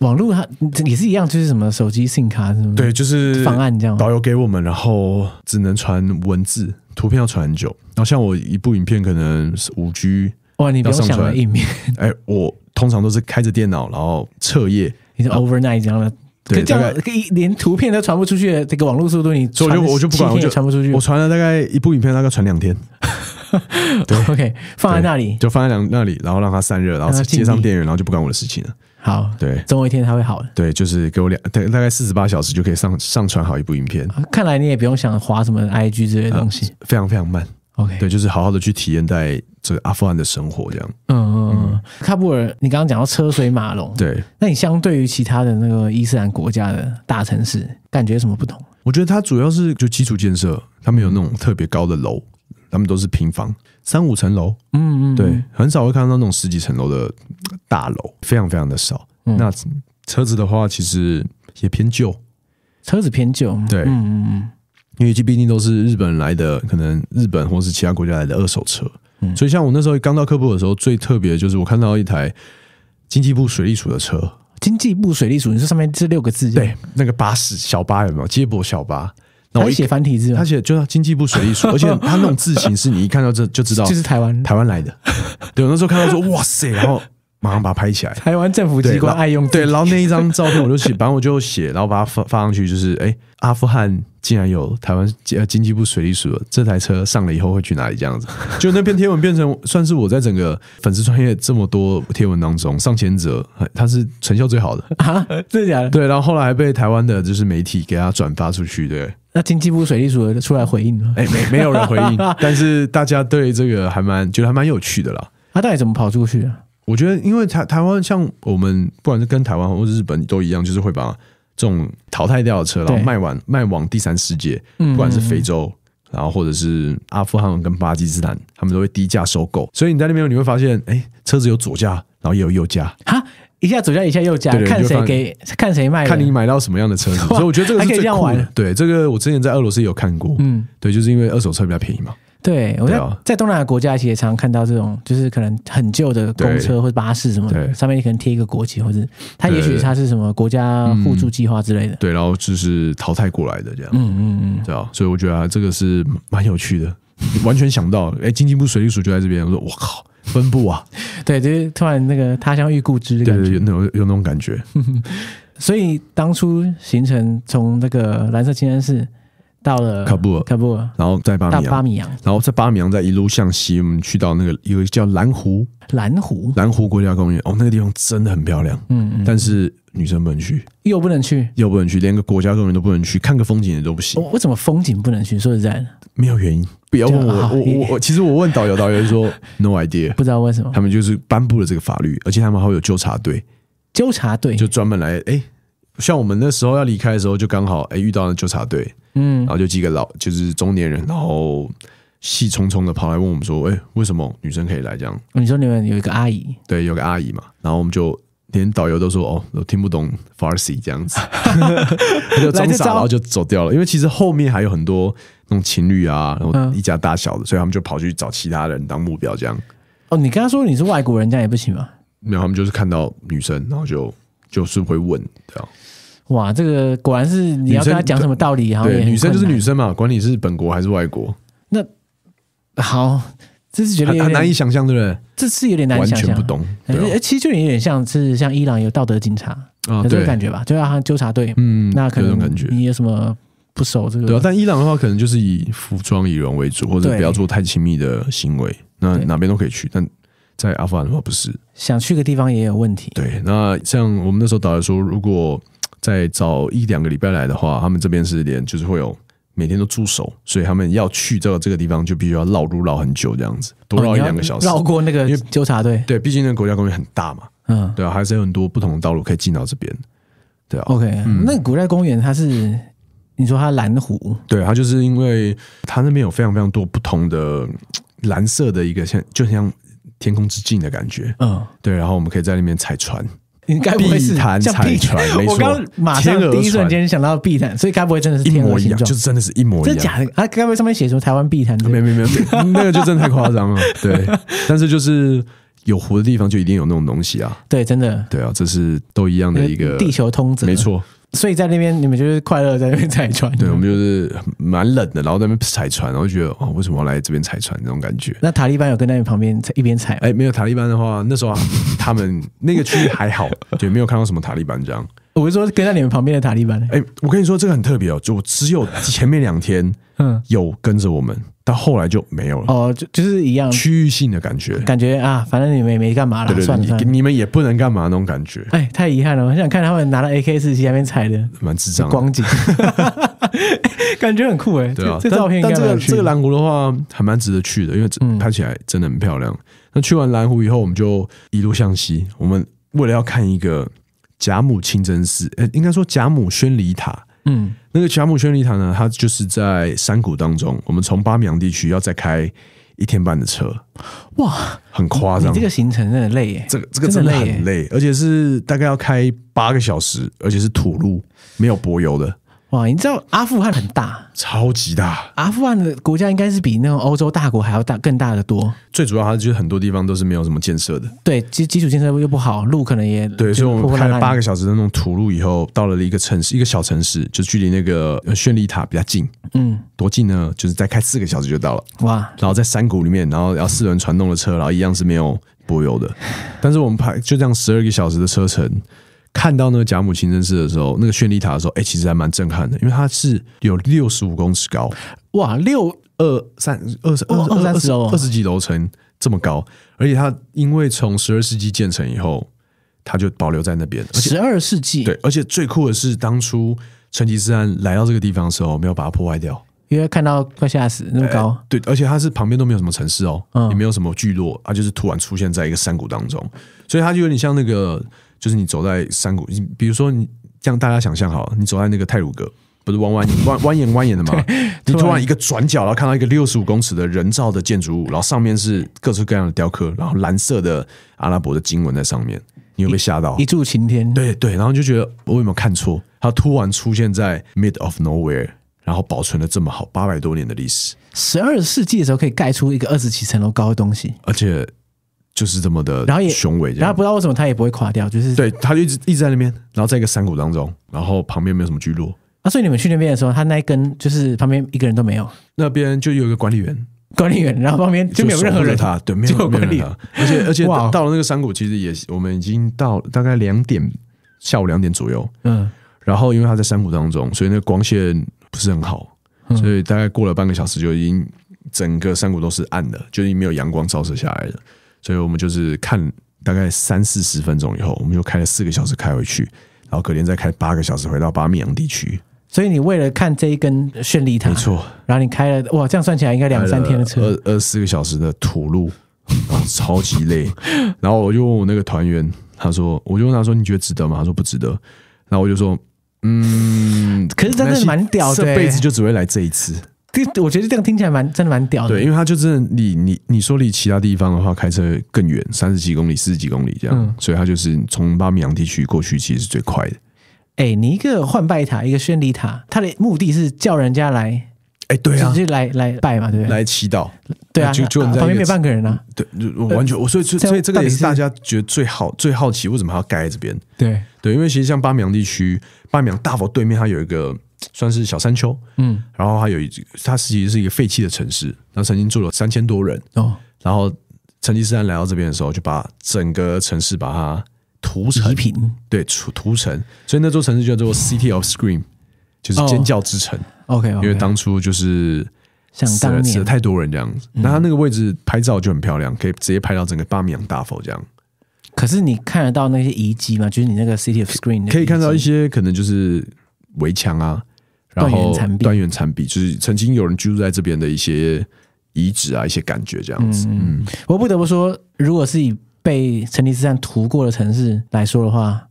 网络它也是一样，就是什么手机信卡什么对，就是方案这样。导游给我们，然后只能传文字，图片要传很久。然后像我一部影片，可能五 G 哇，你不想了一面。哎，我通常都是开着电脑，然后彻夜，你是 overnight 这样的。对，这样连图片都传不出去，这个网络速度你，我就我就不管，我就传不出去。我传了大概一部影片，大概传两天。(laughs) 对，OK，放在那里，就放在两那里，然后让它散热，然后接上电源，然后就不管我的事情了。好，对，总有一天它会好的。对，就是给我两，对，大概四十八小时就可以上上传好一部影片。看来你也不用想划什么 IG 之类东西，非常非常慢。OK，对，就是好好的去体验在。以阿富汗的生活这样。嗯嗯嗯，喀布尔，你刚刚讲到车水马龙，对。那你相对于其他的那个伊斯兰国家的大城市，感觉有什么不同？我觉得它主要是就基础建设，他们有那种特别高的楼，他们都是平房，三五层楼。嗯嗯，对，很少会看到那种十几层楼的大楼，非常非常的少。那车子的话，其实也偏旧，车子偏旧。对，嗯嗯嗯，因为这毕竟都是日本来的，可能日本或是其他国家来的二手车。所以，像我那时候刚到科普的时候，最特别的就是我看到一台经济部水利署的车。经济部水利署，你说上面这六个字，对，(laughs) 那个巴士小巴有没有接驳小巴？那我写繁体字，他写就是经济部水利署，(laughs) 而且他那种字形是你一看到这就知道，(laughs) 这是台湾台湾来的。对，我那时候看到说，哇塞，然后。马上把它拍起来，台湾政府机关爱用对，然后那一张照片我就写，(laughs) 反正我就写，然后把它发发上去，就是哎，阿富汗竟然有台湾呃经济部水利署这台车上了以后会去哪里？这样子，(laughs) 就那篇贴文变成算是我在整个粉丝创业这么多贴文当中上前者，他是成效最好的 (laughs) 啊，真的假的？对，然后后来被台湾的就是媒体给他转发出去，对。那经济部水利署出来回应吗？哎，没，没有人回应，但是大家对这个还蛮觉得还蛮有趣的啦。他到底怎么跑出去？啊？我觉得，因为台台湾像我们，不管是跟台湾或日本都一样，就是会把这种淘汰掉的车然后卖完，卖往第三世界，不管是非洲，然后或者是阿富汗跟巴基斯坦，他们都会低价收购。所以你在那边你会发现，哎，车子有左价，然后也有右价，哈，一下左价，一下右价，看谁给，看谁卖，看你买到什么样的车。所以我觉得这个是最快的。(laughs) 对，这个我之前在俄罗斯有看过，嗯，对，就是因为二手车比较便宜嘛。对，我在在东南亚国家其实也常看到这种，就是可能很旧的公车或者巴士什么的，上面可能贴一个国旗，或者它也许它是什么国家互助计划之类的。对，然后就是淘汰过来的这样。嗯嗯嗯，对啊。所以我觉得这个是蛮有趣的，完全想到，(laughs) 哎，经济部水利署就在这边。我说，我靠，分布啊。(laughs) 对，就是突然那个他乡遇故知，对对，有有有那种感觉。(laughs) 所以当初行程从那个蓝色青山市。到了喀布尔，喀布尔，然后在巴米扬，巴米扬，然后在巴米扬再一路向西，我们去到那个有个叫蓝湖，蓝湖，蓝湖国家公园，哦，那个地方真的很漂亮，嗯，嗯，但是女生不能去，又不能去，又不能去，连个国家公园都不能去看个风景也都不行，为什么风景不能去？说实在的，没有原因，不要问我，我我我，其实我问导游，导游说 no idea，不知道为什么，他们就是颁布了这个法律，而且他们还有纠察队，纠察队就专门来，哎，像我们那时候要离开的时候，就刚好哎遇到了纠察队。嗯，然后就几个老，就是中年人，然后气冲冲的跑来问我们说：“哎，为什么女生可以来这样？”你说你们有一个阿姨，对，有个阿姨嘛，然后我们就连导游都说：“哦，都听不懂法 i 这样子。(laughs) ”他 (laughs) 就装傻，然后就走掉了。因为其实后面还有很多那种情侣啊，然后一家大小的，所以他们就跑去找其他人当目标这样。哦，你跟他说你是外国人样也不行吗？没有，他们就是看到女生，然后就就是会问这样。哇，这个果然是你要跟他讲什么道理，然女生就是女生嘛，管你是本国还是外国。那好，这是觉得很难以想象，对不对？这是有点难以想象，完全不懂。其实就有点像是像伊朗有道德警察啊，这种感觉吧，就像纠察队。嗯，那可能感觉你有什么不熟这个？对，但伊朗的话，可能就是以服装、以容为主，或者不要做太亲密的行为。那哪边都可以去，但在阿富汗的话不是。想去个地方也有问题。对，那像我们那时候导游说，如果再早一两个礼拜来的话，他们这边是连就是会有每天都驻守，所以他们要去到这个地方就必须要绕路绕很久这样子，多绕一两个小时，绕过那个纠察队。对，毕竟那个国家公园很大嘛，嗯，对啊，还是有很多不同的道路可以进到这边，对啊。OK，那古代公园它是你说它蓝湖，对，它就是因为它那边有非常非常多不同的蓝色的一个像，就像天空之镜的感觉，嗯，对，然后我们可以在那边踩船。你该不会是像壁传？(laughs) 我刚马上第一瞬间想到碧毯，所以该不会真的是天鹅一样，就是真的是一模一样。这假的？它该不会上面写么台湾碧毯？没没没，那个就真的太夸张了。(laughs) 对，但是就是有湖的地方就一定有那种东西啊。对，真的。对啊，这是都一样的一个地球通则，没错。所以在那边，你们就是快乐在那边踩船。对我们就是蛮冷的，然后在那边踩船，然后觉得哦，为什么要来这边踩船？这种感觉。那塔利班有跟在你旁边一边踩？哎，没有塔利班的话，那时候他们那个区域还好，就 (laughs) 没有看到什么塔利班这样。我是说，跟在你们旁边的塔利班。哎，我跟你说，这个很特别哦，就只有前面两天有跟着我们，到后来就没有了。哦，就就是一样区域性的感觉，感觉啊，反正你们没干嘛了，算算，你们也不能干嘛那种感觉。哎，太遗憾了，我想看他们拿了 AK 四七那边踩的，蛮智障。光景，(laughs) 感觉很酷哎，对啊。这照片应该这个这个蓝湖的话，还蛮值得去的，因为拍起来真的很漂亮。那去完蓝湖以后，我们就一路向西。我们为了要看一个。贾母清真寺，呃，应该说贾母宣礼塔，嗯，那个贾母宣礼塔呢，它就是在山谷当中。我们从巴米扬地区要再开一天半的车，哇，很夸张，这个行程真的累，耶，这个这个真的很累，而且是大概要开八个小时，而且是土路，没有柏油的。哇，你知道阿富汗很大，超级大。阿富汗的国家应该是比那种欧洲大国还要大，更大的多。最主要还是很多地方都是没有什么建设的，对基基础建设又不好，路可能也对。所以，我们开了八个小时的那种土路以后，到了一个城市，一个小城市，就距离那个绚丽塔比较近，嗯，多近呢？就是再开四个小时就到了。哇，然后在山谷里面，然后要四轮传动的车，然后一样是没有柏油的。但是我们排就这样十二个小时的车程。看到那个贾母清真寺的时候，那个宣礼塔的时候，哎，其实还蛮震撼的，因为它是有六十五公尺高，哇，六二三二十二二三十楼二十几楼层这么高，而且它因为从十二世纪建成以后，它就保留在那边。十二世纪对，而且最酷的是，当初成吉思汗来到这个地方的时候，没有把它破坏掉，因为看到快吓死，那么高。对，而且它是旁边都没有什么城市哦，也没有什么聚落，它就是突然出现在一个山谷当中，所以它就有点像那个。就是你走在山谷，你比如说你这样大家想象好，你走在那个泰鲁格，不是弯弯 (laughs) 弯蜿蜒蜿蜒的吗？你突然一个转角，然后看到一个六十五公尺的人造的建筑物，然后上面是各式各样的雕刻，然后蓝色的阿拉伯的经文在上面，你有被吓到？一柱擎天，对对，然后就觉得我有没有看错？它突然出现在 mid of nowhere，然后保存的这么好，八百多年的历史，十二世纪的时候可以盖出一个二十几层楼高的东西，而且。就是这么的雄伟，然后不知道为什么他也不会垮掉，就是对他一直一直在那边，然后在一个山谷当中，然后旁边没有什么居落啊。所以你们去那边的时候，他那一根就是旁边一个人都没有，那边就有一个管理员，管理员，然后旁边就没有任何人，他对，没有管理。而且而且到了那个山谷，其实也我们已经到大概两点，下午两点左右。嗯，然后因为他在山谷当中，所以那光线不是很好，所以大概过了半个小时，就已经整个山谷都是暗的，就已经没有阳光照射下来了。所以我们就是看大概三四十分钟以后，我们就开了四个小时开回去，然后可怜再开八个小时回到巴米扬地区。所以你为了看这一根绚丽塔，没错，然后你开了哇，这样算起来应该两三天的车，二二四个小时的土路，超级累。(laughs) 然后我就问我那个团员，他说，我就问他说，你觉得值得吗？他说不值得。然后我就说，嗯，可是真的是蛮屌的，这辈子就只会来这一次。我觉得这样听起来蛮真的蛮屌的。对，因为他就是你你你说离其他地方的话，开车更远，三十几公里、四十几公里这样，所以他就是从巴米扬地区过去，其实是最快的。哎，你一个换拜塔，一个宣礼塔，它的目的是叫人家来，哎，对啊，就来来拜嘛，对不对？来祈祷，对啊，就就旁边没有半个人啊，对，完全，所以所以这个也是大家觉得最好最好奇，为什么要盖在这边？对对，因为其实像巴米扬地区，巴米扬大佛对面，它有一个。算是小山丘，嗯，然后还有一，它其实是一个废弃的城市，它曾经住了三千多人，哦，然后成吉思汗来到这边的时候，就把整个城市把它屠城，对，屠屠城，所以那座城市叫做 City of Scream，就是尖叫之城，OK，因为当初就是死了死了太多人这样子，那它那个位置拍照就很漂亮，可以直接拍到整个巴米扬大佛这样。可是你看得到那些遗迹吗？就是你那个 City of Scream 可以看到一些可能就是围墙啊。断垣残壁，断垣残壁，就是曾经有人居住在这边的一些遗址啊，一些感觉这样子。嗯，我不得不说，如果是以被成吉思汗屠过的城市来说的话，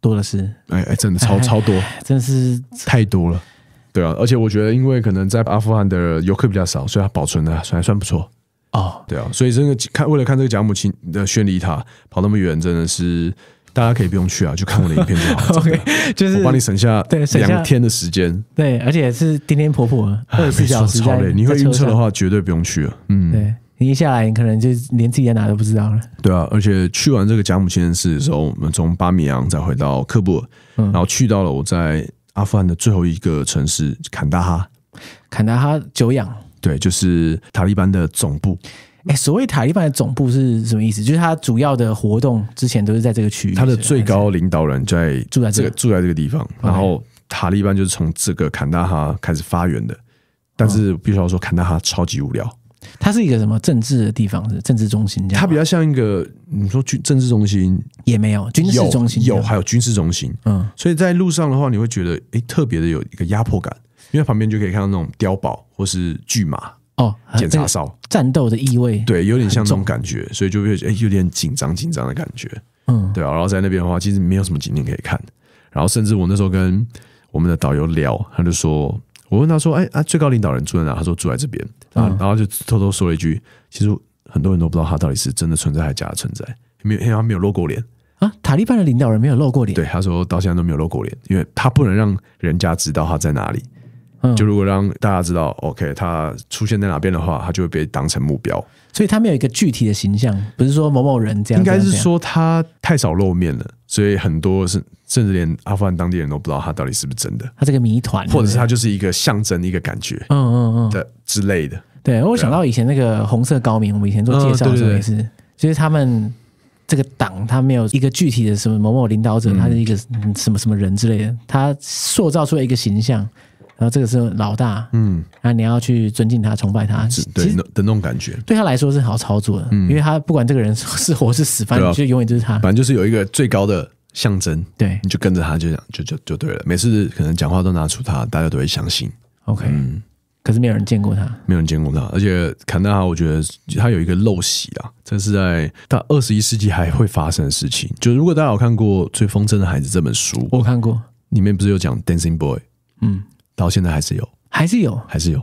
多的是。哎哎，真的超超多，真的是太多了。对啊，而且我觉得，因为可能在阿富汗的游客比较少，所以它保存的算还算不错哦，对啊，所以这个看为了看这个贾母亲的宣礼塔，跑那么远，真的是。大家可以不用去啊，去看我的影片就好。(laughs) OK，就是我帮你省下对两天的时间，对，而且是颠颠婆婆四小时超累。你会晕车的话，绝对不用去了。嗯，对你一下来，你可能就连自己在哪都不知道了。对啊，而且去完这个贾母先生事的时候，我们从巴米扬再回到科布尔，然后去到了我在阿富汗的最后一个城市坎大哈。坎大哈久仰，对，就是塔利班的总部。哎，所谓塔利班的总部是什么意思？就是他主要的活动之前都是在这个区域。他的最高领导人在住在这个住在这个地方，然后塔利班就是从这个坎大哈开始发源的。但是必须要说，坎大哈超级无聊。它是一个什么政治的地方？是政治中心，这样？它比较像一个你说军政治中心也没有军事中心，有还有军事中心。嗯，所以在路上的话，你会觉得哎特别的有一个压迫感，因为旁边就可以看到那种碉堡或是巨马。哦，检查哨，战斗的意味，对，有点像这种感觉，所以就会哎，有点紧张紧张的感觉，嗯，对啊。然后在那边的话，其实没有什么景点可以看。然后甚至我那时候跟我们的导游聊，他就说，我问他说，哎啊，最高领导人住在哪？他说住在这边啊。然后就偷偷说了一句，其实很多人都不知道他到底是真的存在还是假的存在，没有，他没有露过脸啊。塔利班的领导人没有露过脸，对他说到现在都没有露过脸，因为他不能让人家知道他在哪里。就如果让大家知道，OK，他出现在哪边的话，他就会被当成目标。所以他没有一个具体的形象，不是说某某人这样。应该是说他太少露面了，所以很多是，甚至连阿富汗当地人都不知道他到底是不是真的。他这个谜团，或者是他就是一个象征的一个感觉，嗯嗯嗯的之类的。对我想到以前那个红色高棉，我们以前做介绍候也是，就是他们这个党，他没有一个具体的什么某某领导者，他是一个什么什么人之类的，他塑造出了一个形象。然后这个是老大，嗯，那你要去尊敬他、崇拜他，是的的那种感觉。对他来说是好操作的，因为他不管这个人是活是死，反正就永远就是他。反正就是有一个最高的象征，对，你就跟着他，就讲就就就对了。每次可能讲话都拿出他，大家都会相信。OK，嗯，可是没有人见过他，没有人见过他。而且坎大，我觉得他有一个陋习啊，这是在他二十一世纪还会发生的事情。就如果大家有看过《最风筝的孩子》这本书，我看过，里面不是有讲 Dancing Boy，嗯。到现在还是有，还是有，还是有。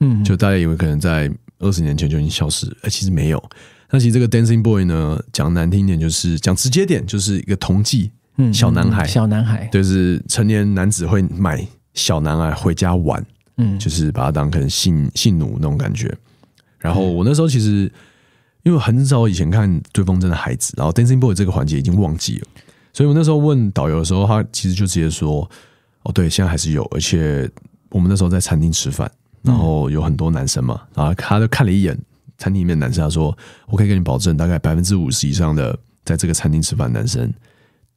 嗯，就大家以为可能在二十年前就已经消失，哎，其实没有。那其实这个 Dancing Boy 呢，讲难听一点，就是讲直接点，就是一个同妓。嗯，小男孩，小男孩，就是成年男子会买小男孩回家玩，嗯，就是把他当成性性奴那种感觉。然后我那时候其实因为很早以前看追风筝的孩子，然后 Dancing Boy 这个环节已经忘记了，所以我那时候问导游的时候，他其实就直接说。哦，对，现在还是有，而且我们那时候在餐厅吃饭，然后有很多男生嘛，然后他就看了一眼餐厅里面男生，他说：“我可以跟你保证，大概百分之五十以上的在这个餐厅吃饭男生，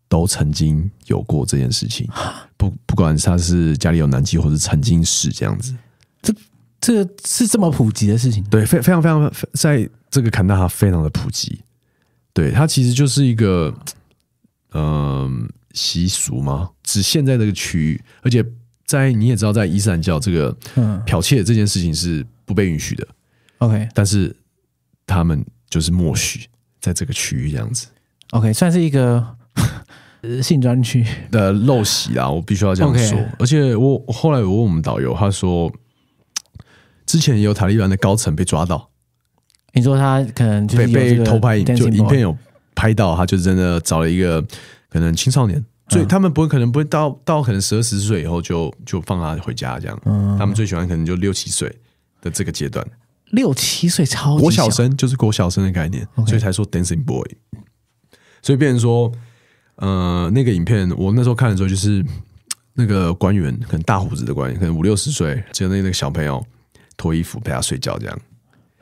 都曾经有过这件事情，(laughs) 不不管他是家里有男妓，或者曾经是这样子，这这是这么普及的事情，对，非非常非常在这个坎大哈非常的普及，对，它其实就是一个，嗯。”习俗吗？指限在这个区域，而且在你也知道，在伊斯兰教这个剽窃这件事情是不被允许的。OK，但是他们就是默许在这个区域这样子。OK，算是一个 (laughs) 性专区的陋习啦，我必须要这样说。而且我后来我问我们导游，他说之前也有塔利班的高层被抓到，你说他可能就被偷拍影就影片有拍到，他就真的找了一个。可能青少年最他们不会，可能不会到到可能十二十岁以后就就放他回家这样。他们最喜欢可能就六七岁的这个阶段。六七岁超国小生就是国小生的概念，所以才说 Dancing Boy。所以变成说，呃，那个影片我那时候看的时候，就是那个官员可能大胡子的官员，可能五六十岁，只有那那个小朋友脱衣服陪他睡觉这样。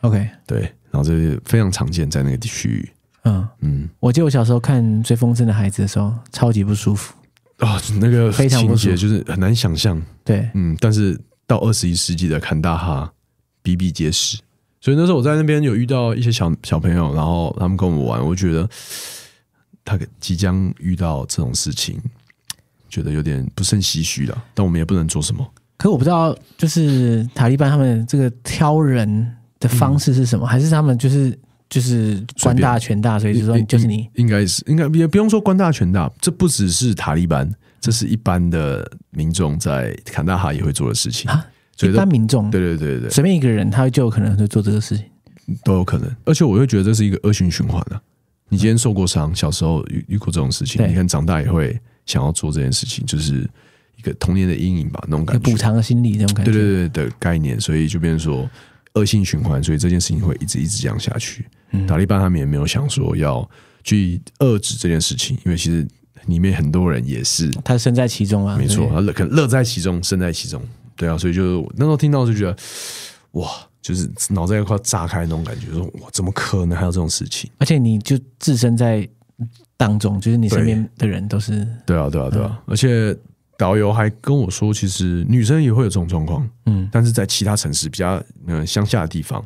OK，对，然后这是非常常见在那个地区。嗯嗯，我记得我小时候看《追风筝的孩子》的时候，超级不舒服啊，那个非常情节就是很难想象。对，嗯，但是到二十一世纪的坎大哈比比皆是，所以那时候我在那边有遇到一些小小朋友，然后他们跟我们玩，我觉得他即将遇到这种事情，觉得有点不胜唏嘘了。但我们也不能做什么。可我不知道，就是塔利班他们这个挑人的方式是什么，还是他们就是。就是官大权大，所以就说就是你应该是应该也不用说官大权大，这不只是塔利班，这是一般的民众在坎大哈也会做的事情啊。一般民众，对对对对，随便一个人他就有可能会做这个事情，都有可能。而且我会觉得这是一个恶性循环啊！你今天受过伤，小时候遇遇过这种事情，你看长大也会想要做这件事情，就是一个童年的阴影吧，那种感觉补偿的心理那种感觉，对对对的概念，所以就变成说恶性循环，所以这件事情会一直一直这样下去。塔利班他们也没有想说要去遏制这件事情，因为其实里面很多人也是他身在其中啊，没错，他乐可乐在其中，身在其中，对啊，所以就是那时候听到就觉得，哇，就是脑袋要快炸开那种感觉，说哇，怎么可能还有这种事情？而且你就置身在当中，就是你身边的人都是，对啊，对啊，对啊，而且导游还跟我说，其实女生也会有这种状况，嗯，但是在其他城市比较嗯乡下的地方。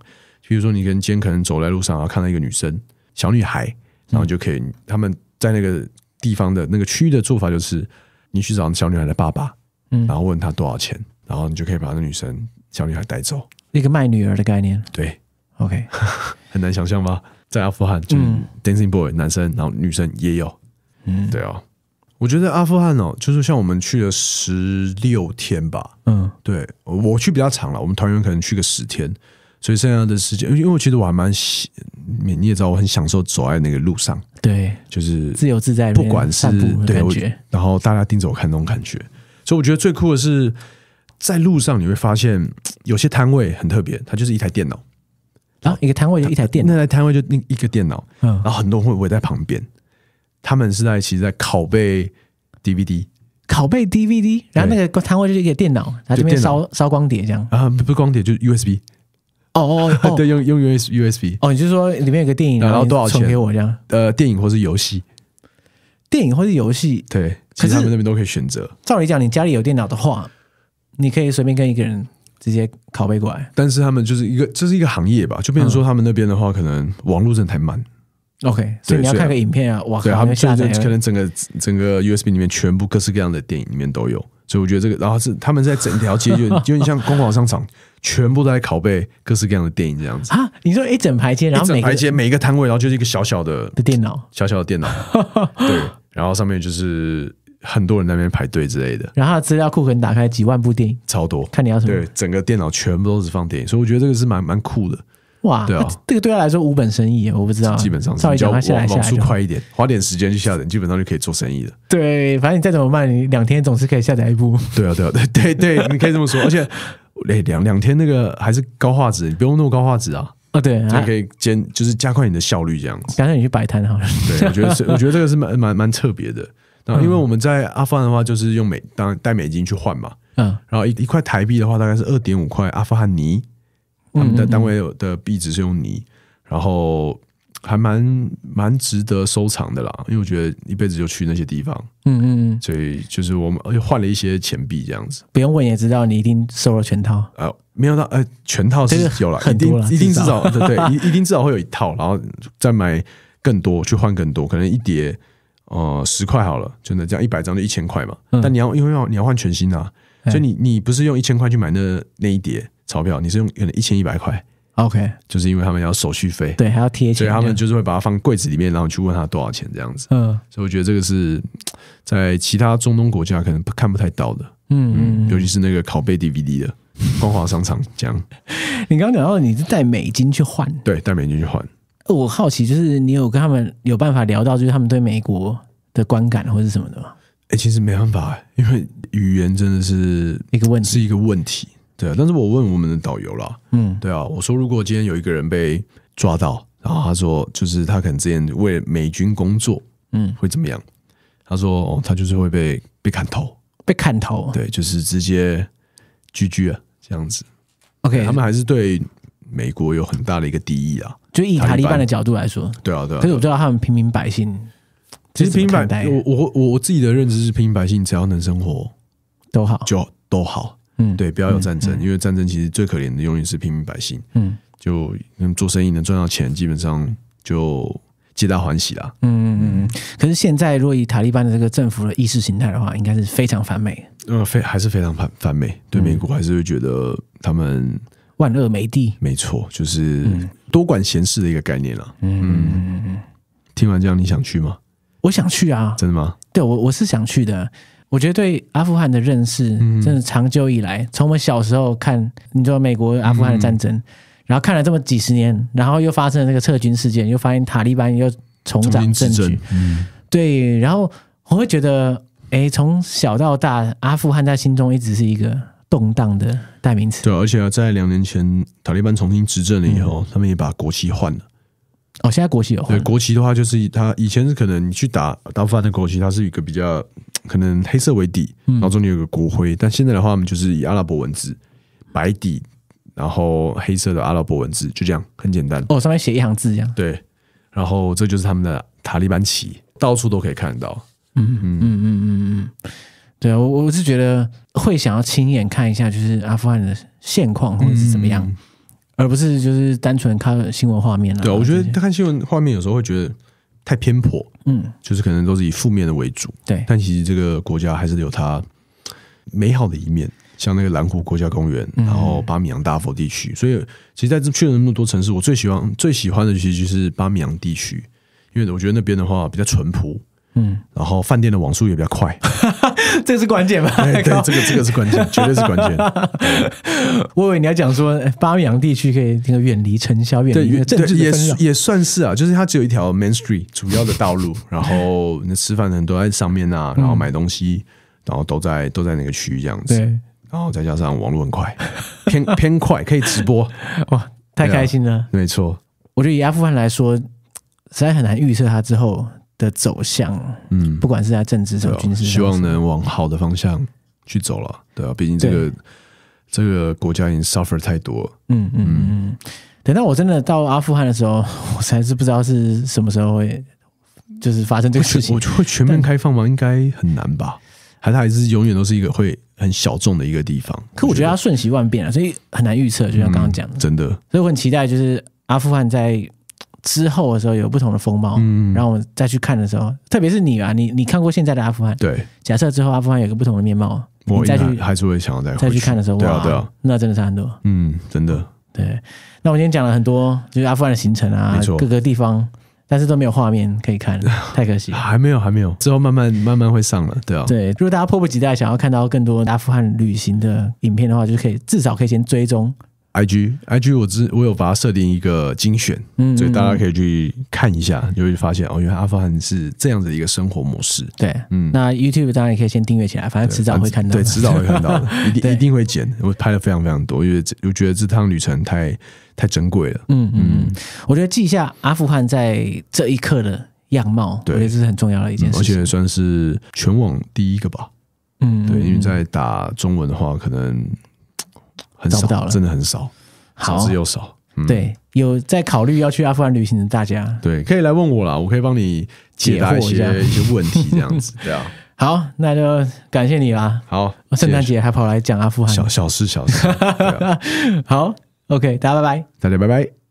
比如说，你跟坚可能走在路上啊，看到一个女生、小女孩，然后就可以他们在那个地方的那个区域的做法就是，你去找小女孩的爸爸，嗯，然后问他多少钱，然后你就可以把那女生、小女孩带走。一个卖女儿的概念，对，OK，(laughs) 很难想象吧？在阿富汗，就 dancing boy，男生，然后女生也有，嗯，对哦。我觉得阿富汗哦，就是像我们去了十六天吧，嗯，对我去比较长了，我们团员可能去个十天。所以剩下的时间，因为我实我还蛮喜，你也知道我很享受走在那个路上，对，就是自由自在，不管是对，觉，然后大家盯着我看那种感觉，所以我觉得最酷的是，在路上你会发现有些摊位很特别，它就是一台电脑，然、啊，一个摊位就一台电，那台摊位就那一个电脑，嗯，然后很多人会围在旁边，他们是在其实，在拷贝 DVD，拷贝 DVD，然后那个摊位就是一个电脑，它这边烧烧光碟这样，啊，不是光碟，就 USB。哦哦，(laughs) 对，用用 U S U S B 哦，你就说里面有个电影，然后多少钱给我这样？呃，电影或是游戏，电影或是游戏，对，其实他们那边都可以选择。照理讲，你家里有电脑的话，你可以随便跟一个人直接拷贝过来。但是他们就是一个，这是一个行业吧？就变成说他们那边的话，可能网络真的太慢。OK，所以你要看个影片啊，哇，对他们，可能可能整个整个 U S B 里面全部各式各样的电影里面都有，所以我觉得这个，然后是他们在整条街就 (laughs) 就你像公广商场。全部都在拷贝各式各样的电影，这样子啊？你说一整排街，然后每排街每一个摊位，然后就是一个小小的的电脑，小小的电脑，(laughs) 对。然后上面就是很多人那边排队之类的。然后资料库可以打开几万部电影，超多。看你要什么？对，整个电脑全部都是放电影，所以我觉得这个是蛮蛮酷的。哇，对啊，这个对他来说无本生意，我不知道。基本上，稍微下载一下就快一点，花点时间去下载，基本上就可以做生意了。对，反正你再怎么慢，两天总是可以下载一部。对啊，对啊，对对对，你可以这么说，而且。哎，两两天那个还是高画质，你不用那么高画质啊！啊，对，你可以兼就是加快你的效率这样。想想你去摆摊好了。对我觉得是，(laughs) 我觉得这个是蛮蛮蛮特别的。然后，因为我们在阿富汗的话，就是用美当带美金去换嘛。嗯，然后一一块台币的话，大概是二点五块阿富汗尼。他们的单位有的币值是用尼，然后。还蛮蛮值得收藏的啦，因为我觉得一辈子就去那些地方，嗯嗯，所以就是我们而且换了一些钱币这样子，不用问也知道你一定收了全套。呃，没有到，呃，全套是有 (laughs) 了，一定，一定至少，(laughs) 对对，一一定至少会有一套，然后再买更多去换更多，可能一叠呃十块好了，真的，这样一百张就一千块嘛。但你要因为要你要换全新啊，所以你你不是用一千块去买那那一叠钞票，你是用可能一千一百块。OK，就是因为他们要手续费，对，还要贴钱，所以他们就是会把它放柜子里面，然后去问他多少钱这样子。嗯，所以我觉得这个是在其他中东国家可能看不太到的，嗯嗯，尤其是那个拷贝 DVD 的光华商场这样。(laughs) 你刚刚讲到你是带美金去换，对，带美金去换。我好奇，就是你有跟他们有办法聊到，就是他们对美国的观感或者什么的吗？哎，其实没办法，因为语言真的是一个问题，是一个问题。对啊，但是我问我们的导游了，嗯，对啊，我说如果今天有一个人被抓到，然后他说就是他可能之前为美军工作，嗯，会怎么样？他说哦，他就是会被被砍头，被砍头，对，就是直接狙狙啊这样子。OK，他们还是对美国有很大的一个敌意啊，就以塔利班的角度来说，对啊，对啊。可是我知道他们平民百姓，其实平民，百，我我我自己的认知是平民百姓只要能生活都好，就都好。嗯，对，不要有战争，因为战争其实最可怜的永远是平民百姓。嗯，就做生意能赚到钱，基本上就皆大欢喜啦。嗯嗯嗯。可是现在，若以塔利班的这个政府的意识形态的话，应该是非常反美。呃，非还是非常反反美，对美国还是会觉得他们万恶媒地。没错，就是多管闲事的一个概念了。嗯嗯嗯。听完这样，你想去吗？我想去啊！真的吗？对我，我是想去的。我觉得对阿富汗的认识，真的长久以来，从我们小时候看，你知道美国阿富汗的战争，然后看了这么几十年，然后又发生了那个撤军事件，又发现塔利班又重掌政权，对，然后我会觉得，哎，从小到大，阿富汗在心中一直是一个动荡的代名词。对，而且在两年前，塔利班重新执政了以后，他们也把国旗换了。哦，现在国旗有换。国旗的话，就是他以前是可能你去打阿富汗的国旗，它是一个比较。可能黑色为底，然后中间有个国徽。但现在的话，我们就是以阿拉伯文字，白底，然后黑色的阿拉伯文字，就这样，很简单。哦，上面写一行字这样。对，然后这就是他们的塔利班旗，到处都可以看到。嗯嗯嗯嗯嗯嗯。对啊，我我是觉得会想要亲眼看一下，就是阿富汗的现况或者是怎么样，而不是就是单纯看新闻画面。对啊，我觉得看新闻画面有时候会觉得太偏颇。嗯，就是可能都是以负面的为主，对。但其实这个国家还是有它美好的一面，像那个蓝湖国家公园，然后巴米扬大佛地区。所以，其实在这去了那么多城市，我最喜欢最喜欢的其实就是巴米扬地区，因为我觉得那边的话比较淳朴，嗯，然后饭店的网速也比较快。(laughs) 这个是关键吧？对，这个这个是关键，绝对是关键。(laughs) 我以为你要讲说巴米扬地区可以那个远离尘嚣，远离政治也算是啊。就是它只有一条 main street 主要的道路，(laughs) 然后那吃饭的人都在上面啊，然后买东西，然后都在都在那个区域这样子。对，然后再加上网络很快，偏偏快可以直播，哇，太开心了。没错，我觉得以阿富汗来说，实在很难预测它之后。的走向，嗯，不管是在政治上、军事上，希望能往好的方向去走了，对啊，毕竟这个这个国家已经 suffer 太多，嗯嗯嗯。等到我真的到阿富汗的时候，我才是不知道是什么时候会就是发生这个事情。我会全面开放吗？应该很难吧？还是还是永远都是一个会很小众的一个地方？可我觉得它瞬息万变啊，所以很难预测。就像刚刚讲的，真的，所以我很期待，就是阿富汗在。之后的时候有不同的风貌，嗯，然后我们再去看的时候，特别是你啊，你你看过现在的阿富汗，对，假设之后阿富汗有个不同的面貌，我再去还是会想要再再去看的时候，对啊对啊，那真的是很多，嗯，真的，对。那我今天讲了很多，就是阿富汗的行程啊，各个地方，但是都没有画面可以看，(laughs) 太可惜，还没有还没有，之后慢慢慢慢会上了，对啊，对。如果大家迫不及待想要看到更多阿富汗旅行的影片的话，就是可以至少可以先追踪。I G I G，我只我有把它设定一个精选，嗯所以大家可以去看一下，就会发现哦，因为阿富汗是这样的一个生活模式。对，嗯，那 YouTube 当然也可以先订阅起来，反正迟早会看到，对，迟早会看到的，(laughs) 一定一定会剪。我拍了非常非常多，因为我觉得这趟旅程太太珍贵了。嗯嗯，我觉得记一下阿富汗在这一刻的样貌，我觉得这是很重要的一件事，而且算是全网第一个吧。嗯，对，因为在打中文的话，可能。很少到了，真的很少，少之又少。对，有在考虑要去阿富汗旅行的大家，对，可以来问我啦，我可以帮你解答一些一些问题，这样子，(laughs) 对吧？好，那就感谢你啦。好，圣诞节还跑来讲阿富汗，小小事小事。(laughs) 好，OK，大家拜拜，大家拜拜。